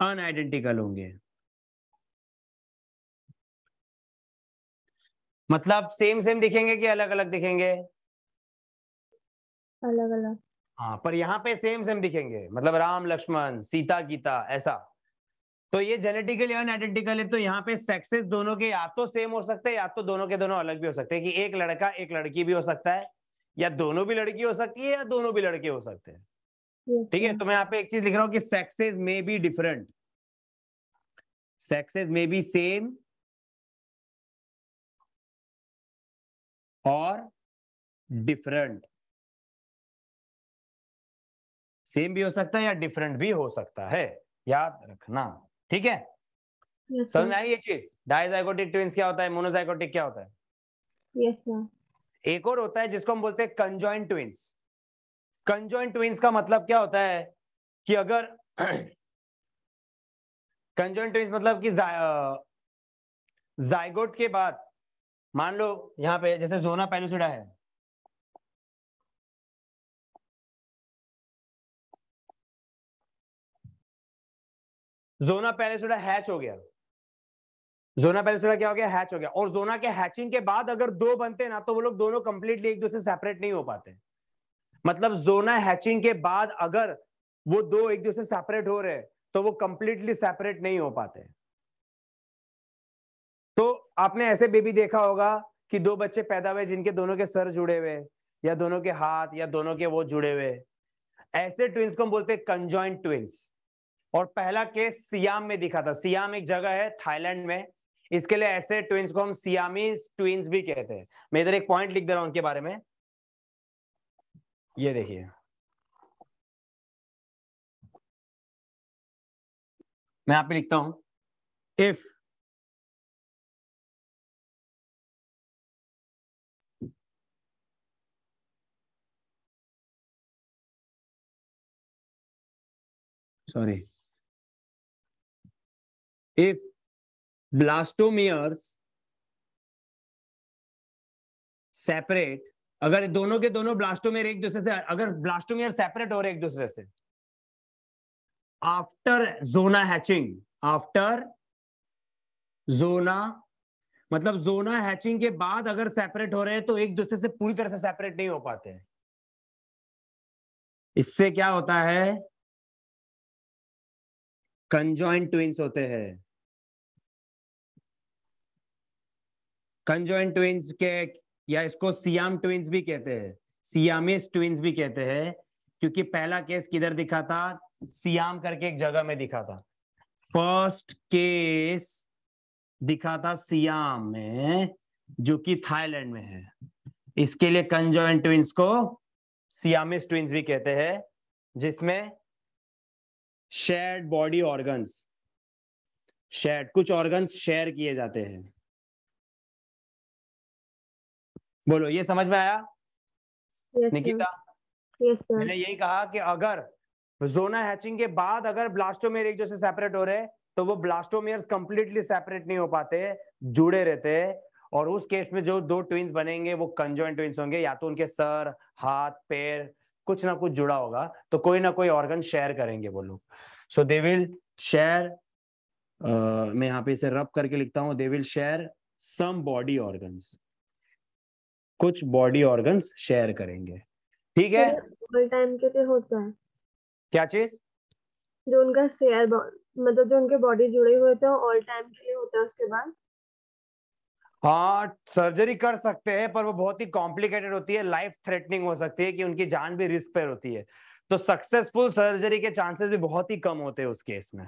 अनआइडेंटिकल होंगे मतलब सेम सेम दिखेंगे कि अलग अलग दिखेंगे अलग अलग हाँ पर यहाँ पे सेम सेम दिखेंगे मतलब राम लक्ष्मण सीता गीता ऐसा तो ये जेनेटिकली अनआइडेंटिकल है तो यहाँ पे सेक्सेस दोनों के या तो सेम हो सकते हैं या तो दोनों के दोनों अलग भी हो सकते हैं कि एक लड़का एक लड़की भी हो सकता है या दोनों भी लड़की हो सकती है या दोनों भी लड़के हो सकते हैं ठीक है तो मैं यहाँ पे एक चीज लिख रहा हूं कि sexes may be different sexes may be same और डिफरेंट सेम भी हो सकता है या डिफरेंट भी हो सकता है याद रखना ठीक है समझ आई ये चीज डायजाइकोटिक ट्विंस क्या होता है मोनोजाइकोटिक क्या होता है yes, एक और होता है जिसको हम बोलते हैं कंजॉइंट ट्विंस कंजॉइंट ट्विंस का मतलब क्या होता है कि अगर कंजॉइंट [CLEARS THROAT] ट्विंस मतलब कि जायगोट के बाद मान लो यहाँ पे जैसे जोना पेलुसिडा है जोना पेलुसिडा हैच हो गया जोना पेलुसिडा क्या हो गया हैच हो गया और जोना के हैचिंग के बाद अगर दो बनते हैं ना तो वो लोग दोनों कंप्लीटली एक दूसरे सेपरेट नहीं हो पाते हैं मतलब जोना हैचिंग के बाद अगर वो दो एक दूसरे सेपरेट हो रहे तो वो कंप्लीटली सेपरेट नहीं हो पाते तो आपने ऐसे बेबी देखा होगा कि दो बच्चे पैदा हुए जिनके दोनों के सर जुड़े हुए या दोनों के हाथ या दोनों के वो जुड़े हुए ऐसे ट्विंस को हम बोलते हैं कंजॉइंट ट्विंस और पहला केस सियाम में दिखा था सियाम एक जगह है थाईलैंड में इसके लिए ऐसे ट्विंस को हम सियामी ट्विंस भी कहते हैं मैं इधर एक पॉइंट लिख दे रहा हूं उनके बारे में ये देखिए मैं यहाँ पे लिखता हूं if sorry if blastomeres separate अगर दोनों के दोनों ब्लास्टोमेर एक दूसरे से अगर ब्लास्टोमेर सेपरेट हो रहे एक दूसरे से after zona hatching after zona मतलब जोना हैचिंग के बाद अगर सेपरेट हो रहे हैं तो एक दूसरे से पूरी तरह से सेपरेट नहीं हो पाते इससे क्या होता है कंजॉइंट ट्विंस होते हैं कंजॉइंट ट्विंस के या इसको सियाम ट्विंस भी कहते हैं सियामिस ट्विंस भी कहते हैं क्योंकि पहला केस किधर दिखा था सियाम करके एक जगह में दिखा था फर्स्ट केस दिखा था सियाम में जो कि थाईलैंड में है इसके लिए कंजॉइंट ट्विंस को सियामिस ट्विंस भी कहते हैं जिसमें शेयर्ड बॉडी ऑर्गन्स शेयर्ड कुछ ऑर्गन्स शेयर किए जाते हैं बोलो ये समझ में आया yes, निकिता yes, मैंने यही कहा कि अगर जोना हैचिंग के बाद अगर ब्लास्टोमेयर एक जैसे सेपरेट हो रहे तो वो ब्लास्टोमेयर कंप्लीटली सेपरेट नहीं हो पाते जुड़े रहते और उस केस में जो दो ट्विंस बनेंगे वो कंजॉइंट ट्विंस होंगे या तो उनके सर हाथ पैर कुछ ना कुछ जुड़ा होगा तो कोई ना कोई ऑर्गन शेयर करेंगे वो लोग सो दे विल शेयर मैं यहाँ पे इसे रब करके लिखता हूँ they will share some body organs कुछ बॉडी ऑर्गन्स शेयर करेंगे ठीक है ओवर टाइम के लिए होता है क्या चीज जो उनका शेयर मतलब जो उनके बॉडी जुड़े हुए थे ऑल टाइम के लिए होता है उसके बाद हाँ सर्जरी कर सकते हैं पर वो बहुत ही कॉम्प्लिकेटेड होती है लाइफ थ्रेटनिंग हो सकती है कि उनकी जान भी रिस्क पर होती है तो सक्सेसफुल सर्जरी के चांसेस भी बहुत ही कम होते हैं उस केस में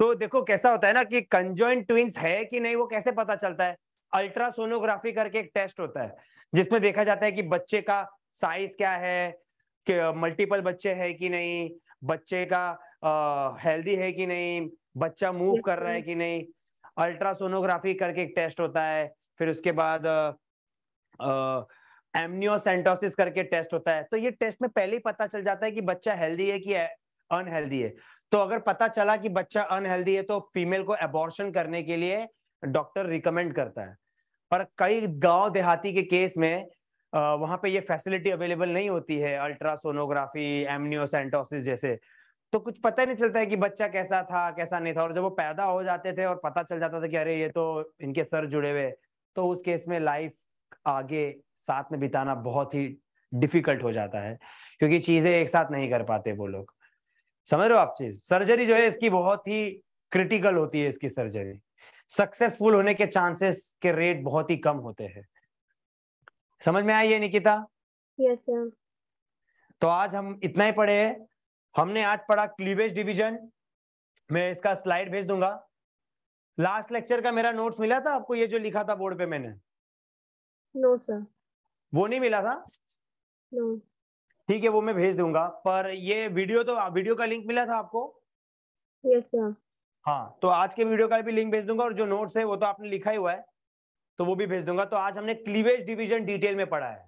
तो देखो कैसा होता है ना कि कंजॉइंट ट्विंस है कि नहीं वो कैसे पता चलता है अल्ट्रासोनोग्राफी करके एक टेस्ट होता है जिसमें देखा जाता है कि बच्चे का साइज क्या है मल्टीपल बच्चे है कि नहीं बच्चे का हेल्दी है कि नहीं बच्चा मूव कर रहा है कि नहीं अल्ट्रासोनोग्राफी करके एक टेस्ट होता है फिर उसके बाद एमनियोसेंटोसिस करके टेस्ट होता है तो ये टेस्ट में पहले ही पता चल जाता है कि बच्चा हेल्दी है कि अनहेल्दी है तो अगर पता चला कि बच्चा अनहेल्दी है तो फीमेल को एबॉर्शन करने के लिए डॉक्टर रिकमेंड करता है पर कई गांव देहाती के केस में वहाँ पे ये फैसिलिटी अवेलेबल नहीं होती है अल्ट्रासोनोग्राफी एमनियोसेंटोसिस जैसे तो कुछ पता ही नहीं चलता है कि बच्चा कैसा था कैसा नहीं था और जब वो पैदा हो जाते थे और पता चल जाता था कि अरे ये तो इनके सर जुड़े हुए तो उस केस में लाइफ आगे साथ में बिताना बहुत ही डिफिकल्ट हो जाता है क्योंकि चीजें एक साथ नहीं कर पाते वो लोग समझ रहे हो आप चीज सर्जरी जो है इसकी बहुत ही क्रिटिकल होती है इसकी सर्जरी सक्सेसफुल होने के चांसेस के रेट बहुत ही कम होते हैं समझ में आई है निकिता yes, तो आज हम इतना ही पढ़े हमने आज पढ़ा क्लीवेज डिवीजन मैं इसका स्लाइड भेज दूंगा लास्ट लेक्चर का मेरा नोट्स मिला था आपको ये जो लिखा था बोर्ड पे मैंने नो सर वो नहीं मिला था नो no. ठीक है वो मैं भेज दूंगा पर ये वीडियो तो वीडियो का लिंक मिला था आपको यस yes, सर हाँ तो आज के वीडियो का भी लिंक भेज दूंगा और जो नोट्स है वो तो आपने लिखा ही हुआ है तो वो भी भेज दूंगा तो आज हमने क्लीवेज डिवीजन डिटेल में पढ़ा है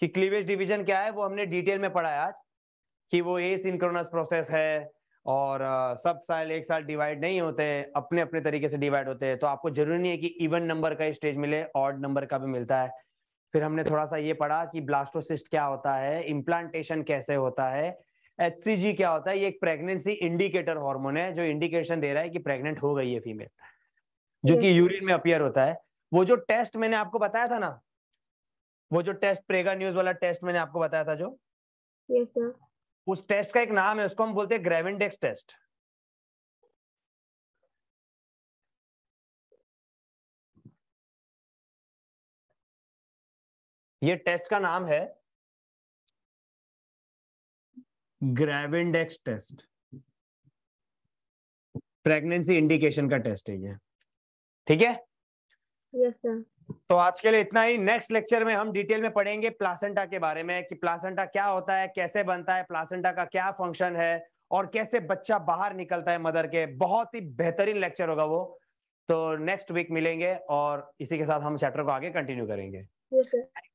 कि क्लीवेज डिवीजन क्या है वो हमने डिटेल में पढ़ा है आज कि वो ए सिंक्रोनस प्रोसेस है और सब साल एक साल डिवाइड नहीं होते अपने अपने तरीके से डिवाइड होते हैं तो आपको जरूरी नहीं है कि इवन नंबर का स्टेज मिले ऑड नंबर का भी मिलता है फिर हमने थोड़ा सा ये पढ़ा कि ब्लास्टोसिस्ट क्या होता है इम्प्लांटेशन कैसे होता है एच क्या होता है ये एक प्रेगनेंसी इंडिकेटर हार्मोन है जो इंडिकेशन दे रहा है कि प्रेग्नेंट हो गई है फीमेल जो कि यूरिन हम्म। में अपियर होता है वो जो टेस्ट मैंने आपको बताया था ना वो जो टेस्ट प्रेगा न्यूज वाला टेस्ट मैंने आपको बताया था जो सर उस टेस्ट का एक नाम है उसको हम बोलते हैं ग्रेविनडेक्स टेस्ट ये टेस्ट का नाम है ग्रेविंडेक्स टेस्ट प्रेगनेंसी इंडिकेशन का टेस्ट है ये ठीक है yes, sir. तो आज के लिए इतना ही नेक्स्ट लेक्चर में हम डिटेल में पढ़ेंगे प्लासेंटा के बारे में कि प्लासेंटा क्या होता है कैसे बनता है प्लासेंटा का क्या फंक्शन है और कैसे बच्चा बाहर निकलता है मदर के बहुत ही बेहतरीन लेक्चर होगा वो तो नेक्स्ट वीक मिलेंगे और इसी के साथ हम चैप्टर को आगे कंटिन्यू करेंगे yes,